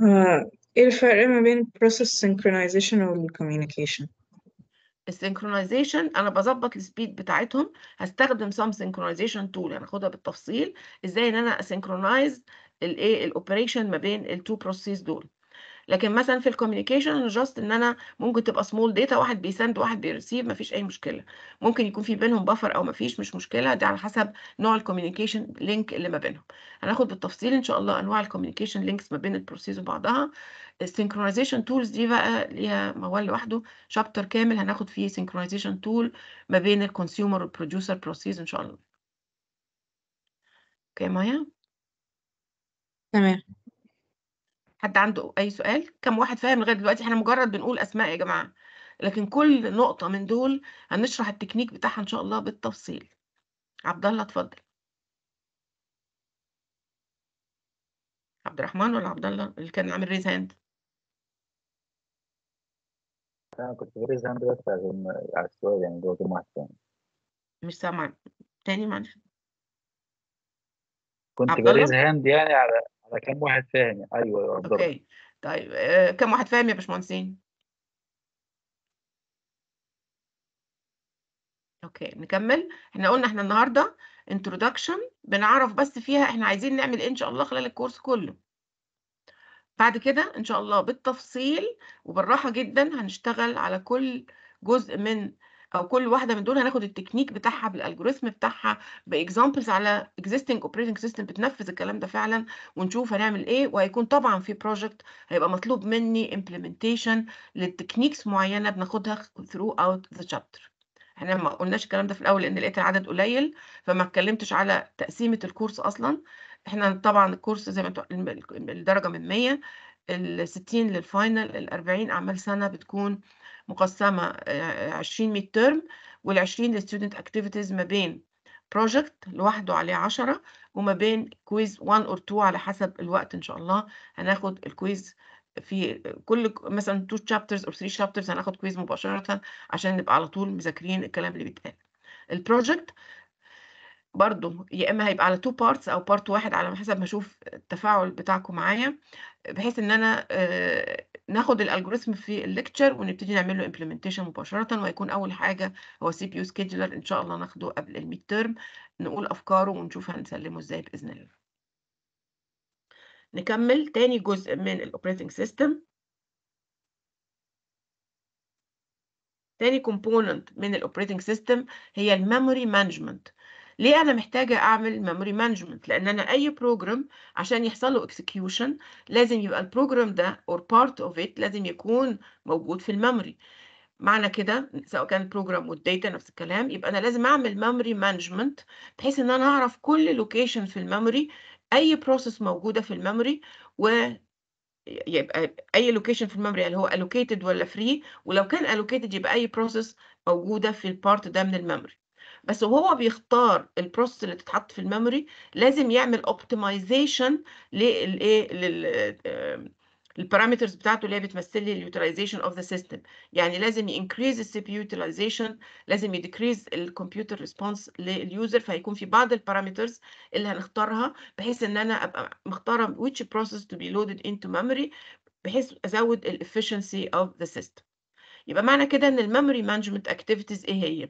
آه، ايه الفرق ما بين process synchronization وال communication السينكرونايزيشن انا بظبط السبيد بتاعتهم هستخدم سم سينكرونايزيشن تول يعني اخدها بالتفصيل ازاي ان انا اسينكرونايز الايه الاوبريشن ما بين التو بروسيس دول لكن مثلا في الكوميونيكيشن جاست ان انا ممكن تبقى سمول داتا واحد بيسند واحد بيرسيف فيش اي مشكله ممكن يكون في بينهم بفر او ما فيش مش مشكله ده على حسب نوع الكوميونيكيشن لينك اللي ما بينهم هناخد بالتفصيل ان شاء الله انواع الكوميونيكيشن لينكس ما بين البروسيس وبعضها السينكرونايزيشن تولز دي بقى ليها موال لوحده شابتر كامل هناخد فيه سينكرونايزيشن تول ما بين الكونسيومر والبروديوسر بروسيس ان شاء الله اوكي مايا تمام حد عنده أي سؤال؟ كم واحد فاهم لغاية دلوقتي؟ إحنا مجرد بنقول أسماء يا جماعة، لكن كل نقطة من دول هنشرح التكنيك بتاعها إن شاء الله بالتفصيل. عبد الله اتفضل. عبد الرحمن ولا عبد الله اللي كان عامل ريز هاند؟ أنا كنت بريز هاند بس على السؤال يعني جوه المجموعة الثانية. مش سامع تاني معلش. كنت بريز هاند يعني على انا كم واحد فاهم ايوه عبد اوكي طيب آه، كم واحد فاهم يا باشمهندسين اوكي نكمل احنا قلنا احنا النهارده introduction بنعرف بس فيها احنا عايزين نعمل ايه ان شاء الله خلال الكورس كله بعد كده ان شاء الله بالتفصيل وبالراحه جدا هنشتغل على كل جزء من او كل واحده من دول هناخد التكنيك بتاعها بالالجوريثم بتاعها باكزامبلز على اكزيستنج اوبريتنج سيستم بتنفذ الكلام ده فعلا ونشوف هنعمل ايه وهيكون طبعا في بروجكت هيبقى مطلوب مني امبلمنتيشن للتكنيكس معينه بناخدها ثرو اوت ذا شابتر احنا ما قلناش الكلام ده في الاول لان لقيت العدد قليل فما اتكلمتش على تقسيمه الكورس اصلا احنا طبعا الكورس زي ما الدرجه من 100 ال 60 للفاينل ال 40 اعمال سنه بتكون مقسمه 20 ميد ترم وال 20 للستودنت اكتيفيتيز ما بين بروجكت لوحده عليه 10 وما بين كويز 1 اور 2 على حسب الوقت ان شاء الله هناخد الكويز في كل مثلا 2 شابترز او 3 شابترز هناخد كويز مباشره عشان نبقى على طول مذاكرين الكلام اللي بيتقال البروجكت برضه يا إما هيبقى على تو بارتس أو بارت واحد على حسب ما أشوف التفاعل بتاعكم معايا بحيث إن أنا آه، ناخد الالجوريثم في الليكتشر ونبتدي نعمل له امبلمنتيشن مباشره وهيكون اول حاجه هو سي بي يو سكيدولر ان شاء الله ناخده قبل الميد تيرم نقول افكاره ونشوف هنسلمه ازاي باذن الله نكمل تاني جزء من الاوبريتنج سيستم تاني كومبوننت من الاوبريتنج سيستم هي الميموري مانجمنت ليه انا محتاجه اعمل ميموري مانجمنت لان انا اي بروجرام عشان يحصل له اكسكيوشن لازم يبقى البروجرام ده اور بارت اوف ات لازم يكون موجود في الميموري معنى كده سواء كان البروجرام والداتا نفس الكلام يبقى انا لازم اعمل ميموري مانجمنت بحيث ان انا اعرف كل لوكيشن في الميموري اي بروسيس موجوده في الميموري و يبقى اي لوكيشن في الميموري اللي هو allocated ولا فري ولو كان allocated يبقى اي بروسيس موجوده في البارت ده من الميموري بس وهو بيختار البروسيس اللي تتحط في الميموري لازم يعمل اوبتمايزيشن للايه لل البارامترز بتاعته اللي هي بتمثل لي اليوتيلايزيشن اوف ذا سيستم يعني لازم ينكريز السي بي يوتيلايزيشن لازم يديكريز الكمبيوتر ريسبونس لليوزر فهيكون في بعض البارامترز اللي هنختارها بحيث ان انا ابقى مختاره ويتش بروسيس تو بي لودد انتو ميموري بحيث ازود الافشنسي اوف ذا سيستم يبقى معنى كده ان الميموري مانجمنت اكتيفيتيز ايه هي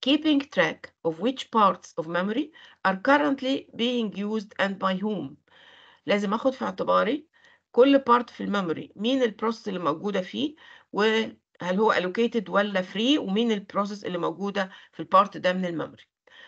keeping track of which parts of memory are currently being used and by whom لازم اخد في اعتباري كل part في الميموري مين process اللي موجودة فيه وهل هو allocated ولا free ومين process اللي موجودة في البارت ده من الميموري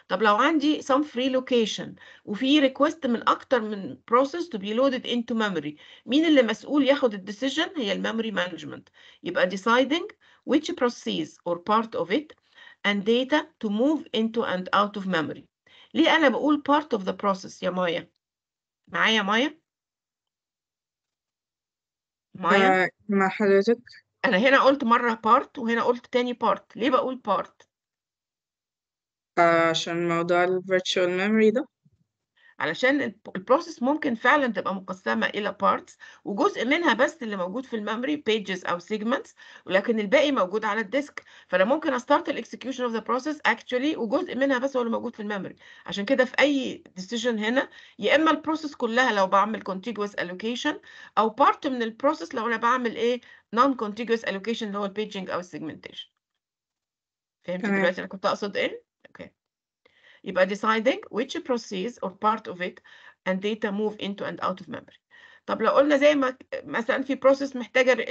طب لو عندي some free location وفي request من اكتر من process to be loaded into memory مين اللي مسؤول ياخد الديسيجن هي الميموري مانجمنت يبقى deciding which processes or part of it and data to move into and out of memory ليه أنا بقول part of the process يا مايا معايا مايا مايا آه، مع حضرتك أنا هنا قلت مرة part وهنا قلت تاني part ليه بقول part آه، عشان موضوع ال virtual memory ده علشان البروسيس ممكن فعلا تبقى مقسمه الى بارتس وجزء منها بس اللي موجود في الميموري بيجز او سيجمنتس ولكن الباقي موجود على الديسك فانا ممكن استارت الاكسكيوشن اوف ذا بروسيس اكشولي وجزء منها بس هو اللي موجود في الميموري عشان كده في اي ديسيجن هنا يا اما البروسيس كلها لو بعمل كونتيجوس الوكيشن او بارت من البروسيس لو انا بعمل ايه نون كونتيجوس الوكيشن اللي هو البيجنج او السيجمنتيشن فهمت دلوقتي انا كنت اقصد ايه يبقى deciding which process or part of it and data move into and out of memory طب لو قلنا زي ما مثلا في process محتاجه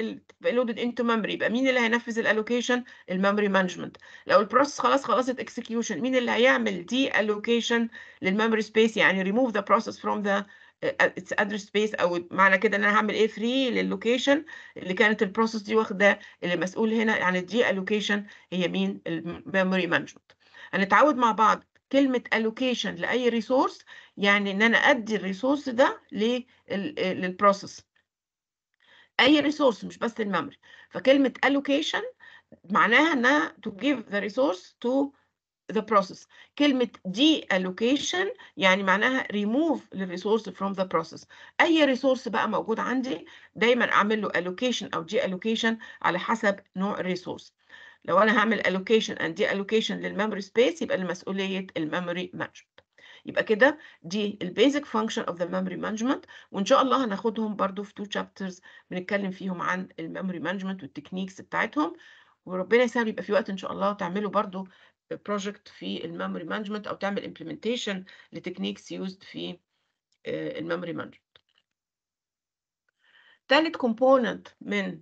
loaded into memory يبقى مين اللي هينفذ ال memory management. لو process خلاص خلصت execution مين اللي هيعمل deallocation لل memory space يعني remove the process from the uh, uh, its address space او معنى كده ان انا هعمل ايه فري للوكيشن اللي كانت البروسيس دي واخده اللي مسؤول هنا يعني دي الوكيشن هي مين الميموري مانجمنت هنتعود مع بعض كلمة allocation لأي ريسورس يعني إن أنا أدي الريسورس ده للبروسيس أي ريسورس مش بس الميموري فكلمة allocation معناها إنها to give the resource to the process كلمة دي allocation يعني معناها remove resource from the process أي ريسورس بقى موجود عندي دايما أعمل له allocation أو دي allocation على حسب نوع الريسورس لو انا هعمل allocation and دي allocation للميموري سبيس يبقى المسؤوليه الميموري مانجمنت يبقى كده دي البيزك فانكشن اوف ذا ميموري مانجمنت وان شاء الله هناخدهم برضو في تو تشابترز بنتكلم فيهم عن الميموري مانجمنت والتكنيكس بتاعتهم وربنا يسهل يبقى في وقت ان شاء الله تعملوا برضو بروجكت في الميموري مانجمنت او تعمل امبلمنتيشن لتكنيكس يوزد في آه، الميموري مانجمنت تالت كومبوننت من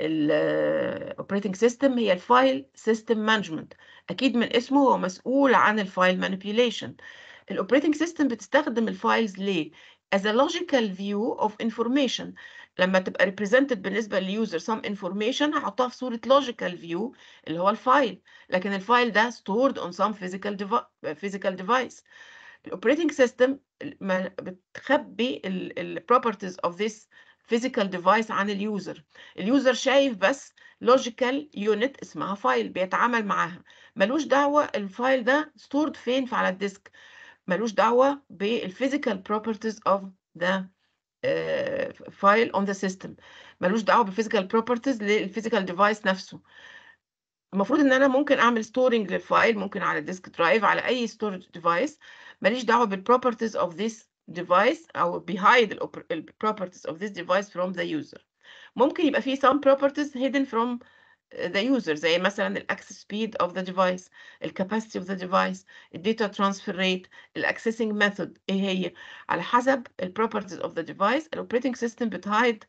الاوبريتنج سيستم هي الفايل سيستم مانجمنت اكيد من اسمه هو مسؤول عن الفايل مانيبيوليشن الاوبريتنج سيستم بتستخدم الفايلز ليه as a logical view of information لما تبقى represented بالنسبة لليوزر some information هحطها في صورة logical view اللي هو الفايل لكن الفايل ده stored on some physical, devi physical device الاوبريتنج سيستم بتخبي ال properties of this فيزيكال ديفايس عن اليوزر اليوزر شايف بس لوجيكال يونت اسمها فايل بيتعامل معاها ملوش دعوه الفايل ده ستورد فين على الديسك ملوش دعوه بالفيزيكال بروبرتيز اوف ذا فايل اون ذا سيستم ملوش دعوه بالفيزيكال بروبرتيز للفيزيكال ديفايس نفسه المفروض ان انا ممكن اعمل ستورنج للفايل ممكن على الديسك درايف على اي ستورج ديفايس ماليش دعوه بالبروبرتيز اوف ذيس device أو be hide the properties of this device from the user ممكن يبقى فيه some properties hidden from the user زي مثلا access speed of the device capacity of the device data transfer rate, ريت accessing method ايه هي على حسب properties of the device operating الاوبريتنج hide بتهايد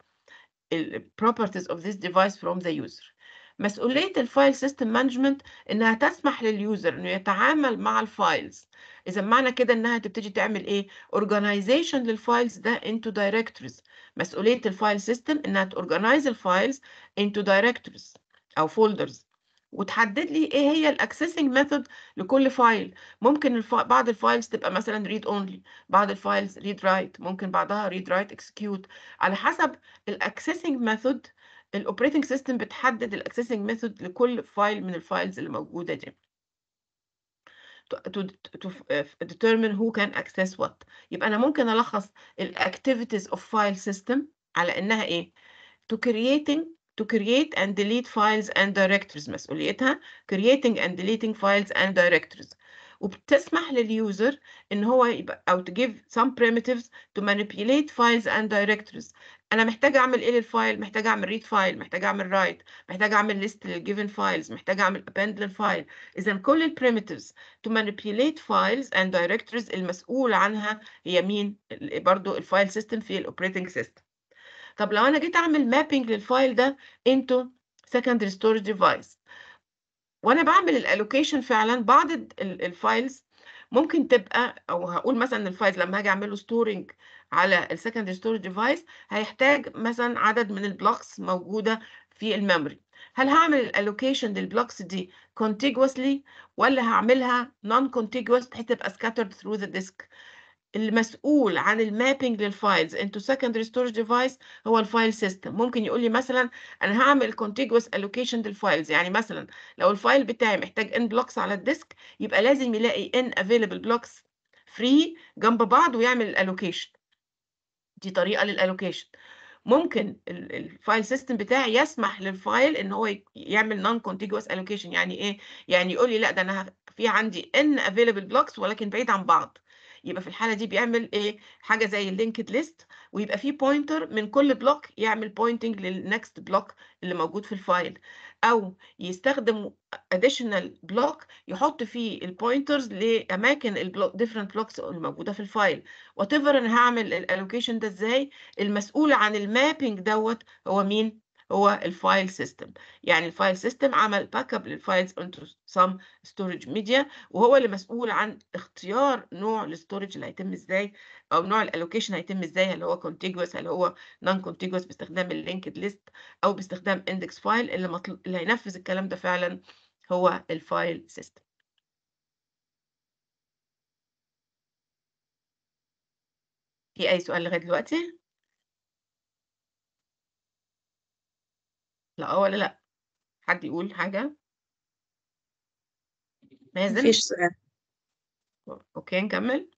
properties of this device from the user مسؤولية الفايل سيستم مانجمنت إنها تسمح لليوزر إنه يتعامل مع الفايلز اذا معنى كده انها تبتدي تعمل ايه اورجانيزيشن للفايلز ده انتو دايركتوريز مسؤوليه الفايل سيستم انها تورجانيز الفايلز انتو دايركتوريز او فولدرز وتحدد لي ايه هي الاكسسنج ميثود لكل فايل ممكن الف... بعض الفايلز تبقى مثلا ريد اونلي بعض الفايلز ريد رايت ممكن بعضها ريد رايت اكسكيوت على حسب الاكسسنج ميثود الاوبريتنج سيستم بتحدد الاكسسنج ميثود لكل فايل من الفايلز اللي موجوده دي to, to determine who can access what يبقى أنا ممكن ألخص ال activities of file system على إنها إيه to creating to create and delete files and directories مسؤوليتها creating and deleting files and directories وبتسمح لليوزر ان هو يبقى او to give some primitives to manipulate files and directories انا محتاجه اعمل ايه للفايل محتاجه اعمل ريد فايل محتاجه اعمل رايت محتاجه اعمل ليست للجيفن فايلز محتاجه اعمل ابند للفايل اذا كل primitives to manipulate files and directories المسؤول عنها هي مين برضو الفايل سيستم في الاوبريتنج سيستم طب لو انا جيت اعمل مابينج للفايل ده into secondary storage device وانا بعمل الالوكيشن فعلا بعض الفايلز ممكن تبقى او هقول مثلا الفايلز لما هاجي اعمل له ستورنج على السكندري ستورج ديفايس هيحتاج مثلا عدد من البلوكس موجوده في الميموري هل هعمل الالوكيشن للبلوكس دي contiguously ولا هعملها non contiguous بحيث تبقى scattered through the disk المسؤول عن المابنج للفايلز انتو secondary storage device هو الفايل سيستم ممكن يقول لي مثلا انا هعمل contiguous allocation للفايلز يعني مثلا لو الفايل بتاعي محتاج n blocks على الديسك يبقى لازم يلاقي n available blocks free جنب بعض ويعمل الالوكيشن دي طريقه للالوكيشن ممكن الفايل سيستم بتاعي يسمح للفايل ان هو يعمل نون كونتيجوس الوكيشن يعني ايه يعني يقول لي لا ده انا في عندي ان افيلبل بلوكس ولكن بعيد عن بعض يبقى في الحاله دي بيعمل ايه حاجه زي اللينكد ليست ويبقى في بوينتر من كل بلوك يعمل بوينتنج للنكست بلوك اللي موجود في الفايل او يستخدم additional block يحط فيه البوينترز لاماكن البلوك different blocks الموجوده في الفايل whatever انا هعمل الالوكيشن ده ازاي المسؤول عن المابنج دوت هو مين هو الفايل سيستم يعني الفايل سيستم عمل باك اب للفايلز انتو سم ستورج ميديا وهو اللي مسؤول عن اختيار نوع الاستورج اللي هيتم ازاي او نوع الالوكيشن هيتم ازاي هل هو كونتيجوس هل هو نون كونتيجوس باستخدام اللينكد ليست او باستخدام اندكس فايل اللي, مطل... اللي هينفذ الكلام ده فعلا هو الفايل سيستم في اي سؤال لغايه دلوقتي لا آه ولا لأ؟ حد يقول حاجة؟ ما مازن؟ فيش سؤال. أوكي نكمّل؟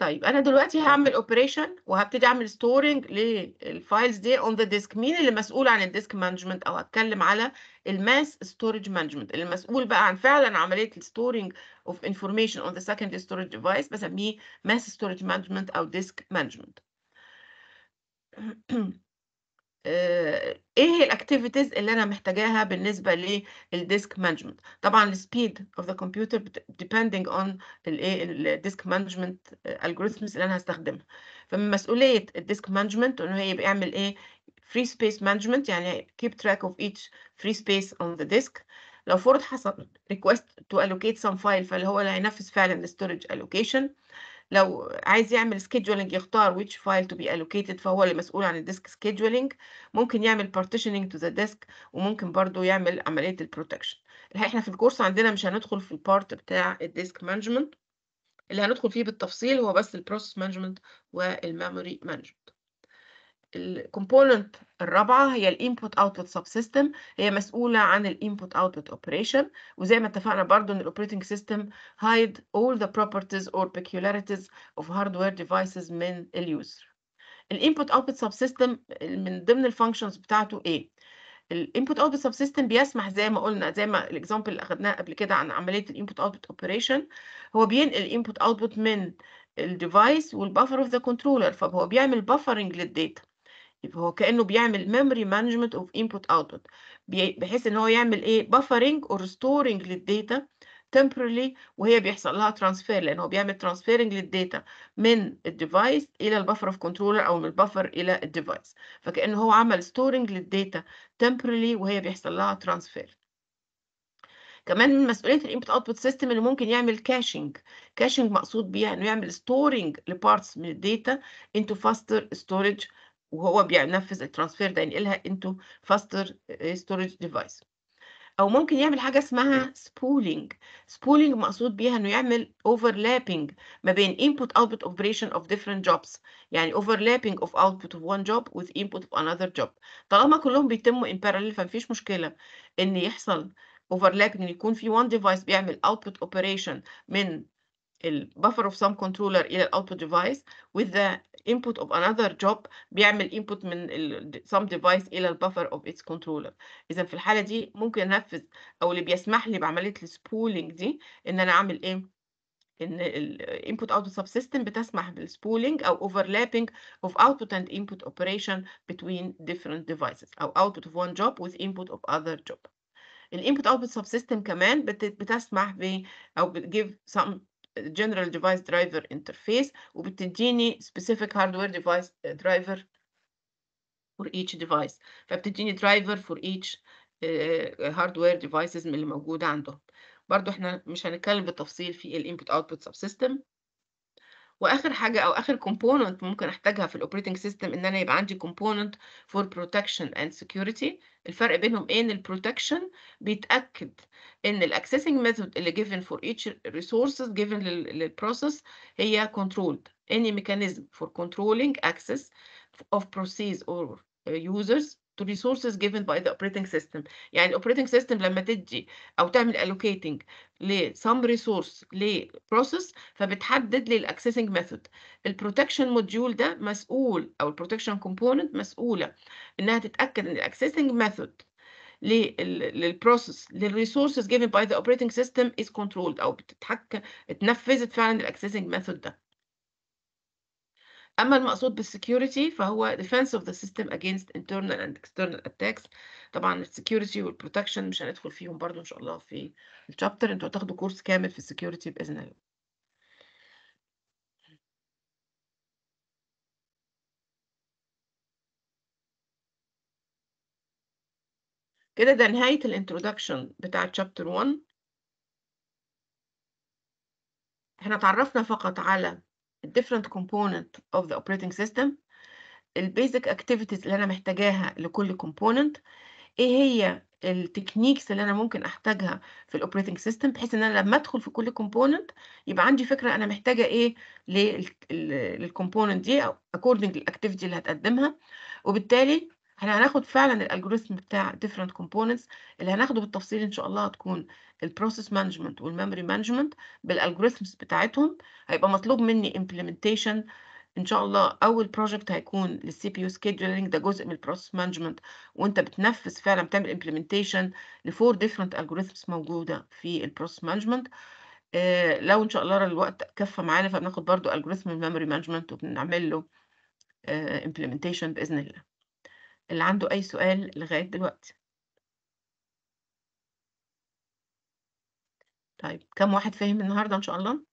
طيب انا دلوقتي هعمل اوبريشن وهبتدي اعمل ستورنج للفايلز دي اون ذا ديسك مين اللي مسؤول عن الديسك مانجمنت او اتكلم على الماس ستورج مانجمنت اللي مسؤول بقى عن فعلا عمليه الستورنج اوف انفورميشن اون ذا سكند ستورج ديفايس بسميه ماس ستورج مانجمنت او ديسك مانجمنت آه، ايه هي الاكتيفيتيز اللي انا محتاجاها بالنسبه للديسك مانجمنت طبعا السبيد اوف ذا كمبيوتر depending اون الايه الديسك مانجمنت الجوريثمز اللي انا هستخدمها فمن مسؤوليه الديسك مانجمنت انه هي بيعمل ايه free space management يعني keep track of each free space on the disk لو فرض حصل request to allocate some file فاللي هو اللي هينفذ فعلا storage allocation لو عايز يعمل scheduling يختار which file to be allocated فهو اللي مسؤول عن الديسك scheduling ممكن يعمل partitioning to the disk وممكن برضو يعمل عملية البروتكشن الحقيقة احنا في الكورس عندنا مش هندخل في البارت بتاع الديسك management اللي هندخل فيه بالتفصيل هو بس البروسيس مانجمنت والميموري مانجمنت الكومبوننت الرابعه هي الانبوت اوتبوت سب سيستم هي مسؤوله عن الانبوت اوتبوت اوبريشن وزي ما اتفقنا برضو ان الاوبريتنج سيستم هايد اول ذا بروبرتيز اور peculiarities اوف هاردوير ديفايسز من اليوزر الانبوت اوتبوت سب سيستم من ضمن الفانكشنز بتاعته ايه الانبوت اوتبوت سب سيستم بيسمح زي ما قلنا زي ما الاكزامبل اللي اخذناه قبل كده عن عمليه الانبوت اوتبوت اوبريشن هو بينقل الانبوت اوتبوت من الديفايس والبفر اوف ذا كنترولر فهو بيعمل بفرنج للداتا يبقى هو كأنه بيعمل memory management of input output بحيث ان هو يعمل ايه buffering or storing للداتا temporarily وهي بيحصل لها ترانسفير لان هو بيعمل ترانسفيرنج للداتا من الديفايس الى البفر اوف كنترولر او من البفر الى الديفايس فكأنه هو عمل ستورنج للداتا temporarily وهي بيحصل لها ترانسفير كمان من مسؤوليه الانبوت اوتبوت سيستم انه ممكن يعمل caching caching مقصود بيها انه يعمل ستورنج لبارتس من الداتا into faster storage وهو بينفذ الترانسفير ده ينقلها انتو فاستر ستورج ديفايس او ممكن يعمل حاجه اسمها سبولينج سبولينج مقصود بيها انه يعمل overlapping ما بين input output operation of different jobs يعني overlapping of output of one job with input of another job طالما كلهم بيتموا in parallel فمفيش مشكله ان يحصل overlapping يكون في one device بيعمل output operation من البفر اوف سام كنترولر الى الاوتبوت ديفايس with the input of another job بيعمل input من some device إلى buffer of its controller إذا في الحالة دي ممكن أنفذ أو اللي بيسمح لي بعملية spooling دي إن أنا أعمل إيه ان ال input output subsystem بتسمح spooling او overlapping of output and input operation between different devices او output of one job with input of other job الانبوت اوتبوت سب سيستم كمان بتسمح ب او بتجيب some General Device Driver Interface وبتديني specific hardware device driver for each device فبتديني driver for each hardware devices من اللي موجودة عندهم برضو احنا مش هنتكلم بالتفصيل في الانبوت Input Output Subsystem واخر حاجه او اخر كومبوننت ممكن احتاجها في الاوبريتنج سيستم ان انا يبقى عندي كومبوننت فور بروتكشن اند سكيورتي الفرق بينهم ايه ان البروتكشن بيتاكد ان الاكسسنج ميثود اللي جيفن فور ايتش ريسورسز جيفن للبروسيس هي كنترولد اني ميكانيزم فور كنترولينج اكسس اوف بروسيس اور يوزرز to resources given by the operating system يعني operating system لما تدي او تعمل allocating ل some resource ل process فبتحدد لي method. The protection module ده مسؤول او protection component مسؤوله انها تتاكد ان accessing method الاكسسنج process للبروسيس resources given by the operating system is controlled او بتتحكم اتنفذت فعلا accessing method ده أما المقصود بالسكيورتي فهو defense of the system against internal and external attacks طبعا السكيورتي والبروتكشن مش هندخل فيهم برضو إن شاء الله في الشابتر انتوا هتاخدوا كورس كامل في السكيورتي بإذن الله كده ده نهاية الانترودكشن بتاع chapter 1 احنا تعرفنا فقط على different component of the operating system البيزك اكتيفيتيز اللي انا محتاجاها لكل component ايه هي التكنيكس اللي انا ممكن احتاجها في operating system بحيث ان انا لما ادخل في كل كومبوننت يبقى عندي فكره انا محتاجه ايه component دي اكوردنج للاكتيفيتي اللي هتقدمها وبالتالي احنا هناخد فعلا الالجوريثم بتاع different components اللي هناخده بالتفصيل ان شاء الله هتكون البروسيس مانجمنت والميموري مانجمنت بالالجوريثمز بتاعتهم هيبقى مطلوب مني امبلمنتيشن ان شاء الله اول بروجكت هيكون للسي بي يو سكيدجولينج ده جزء من البروسيس مانجمنت وانت بتنفذ فعلا بتعمل امبلمنتيشن لفور ديفرنت الجوريثمز موجوده في البروسيس مانجمنت آه، لو ان شاء الله الوقت كفى معانا فبناخد برضو الجوريثم الميموري مانجمنت وبنعمل له امبلمنتيشن آه، باذن الله اللي عنده اي سؤال لغايه دلوقتي طيب كم واحد فاهم النهارده ان شاء الله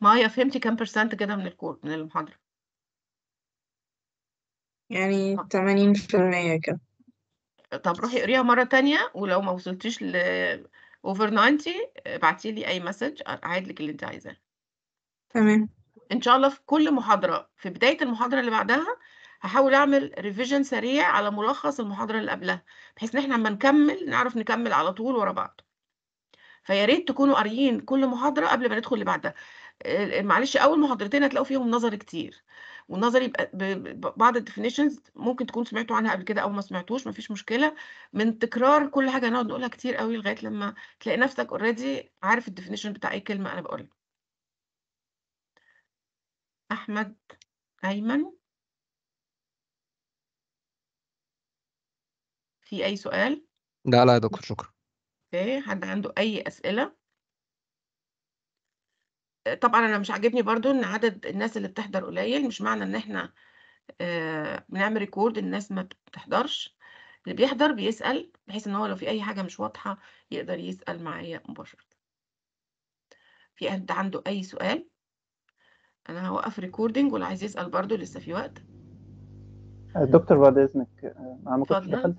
مايا فهمتي كم برسنت كده من الكور من المحاضرة يعني 80% آه. كده طب روحي اقريها مرة تانية ولو ما وصلتيش ل اوفر 90 ابعتي لي اي مسج اعيد لك اللي انت عايزاه تمام ان شاء الله في كل محاضرة في بداية المحاضرة اللي بعدها هحاول اعمل ريفيجن سريع على ملخص المحاضره اللي قبلها بحيث ان احنا اما نكمل نعرف نكمل على طول ورا بعض فيا ريت تكونوا قاريين كل محاضره قبل ما ندخل اللي بعدها معلش اول محاضرتين هتلاقوا فيهم نظر كتير والنظري يبقى بعض الديفينيشنز ممكن تكون سمعتوا عنها قبل كده او ما سمعتوش مفيش مشكله من تكرار كل حاجه هنقعد نقولها كتير قوي لغايه لما تلاقي نفسك اوريدي عارف الديفينيشن بتاع اي كلمه انا بقولها احمد ايمن في أي سؤال؟ لا لا يا دكتور شكرا اوكي حد عنده أي أسئلة؟ آه، طبعا أنا مش عاجبني برضو إن عدد الناس اللي بتحضر قليل مش معنى إن إحنا آه، بنعمل ريكورد الناس ما بتحضرش اللي بيحضر بيسأل بحيث إن هو لو في أي حاجة مش واضحة يقدر يسأل معايا مباشرة في حد عنده أي سؤال؟ أنا هوقف ريكوردينج واللي عايز يسأل برضو لسه في وقت آه، دكتور بعد اذنك كنتش دخلت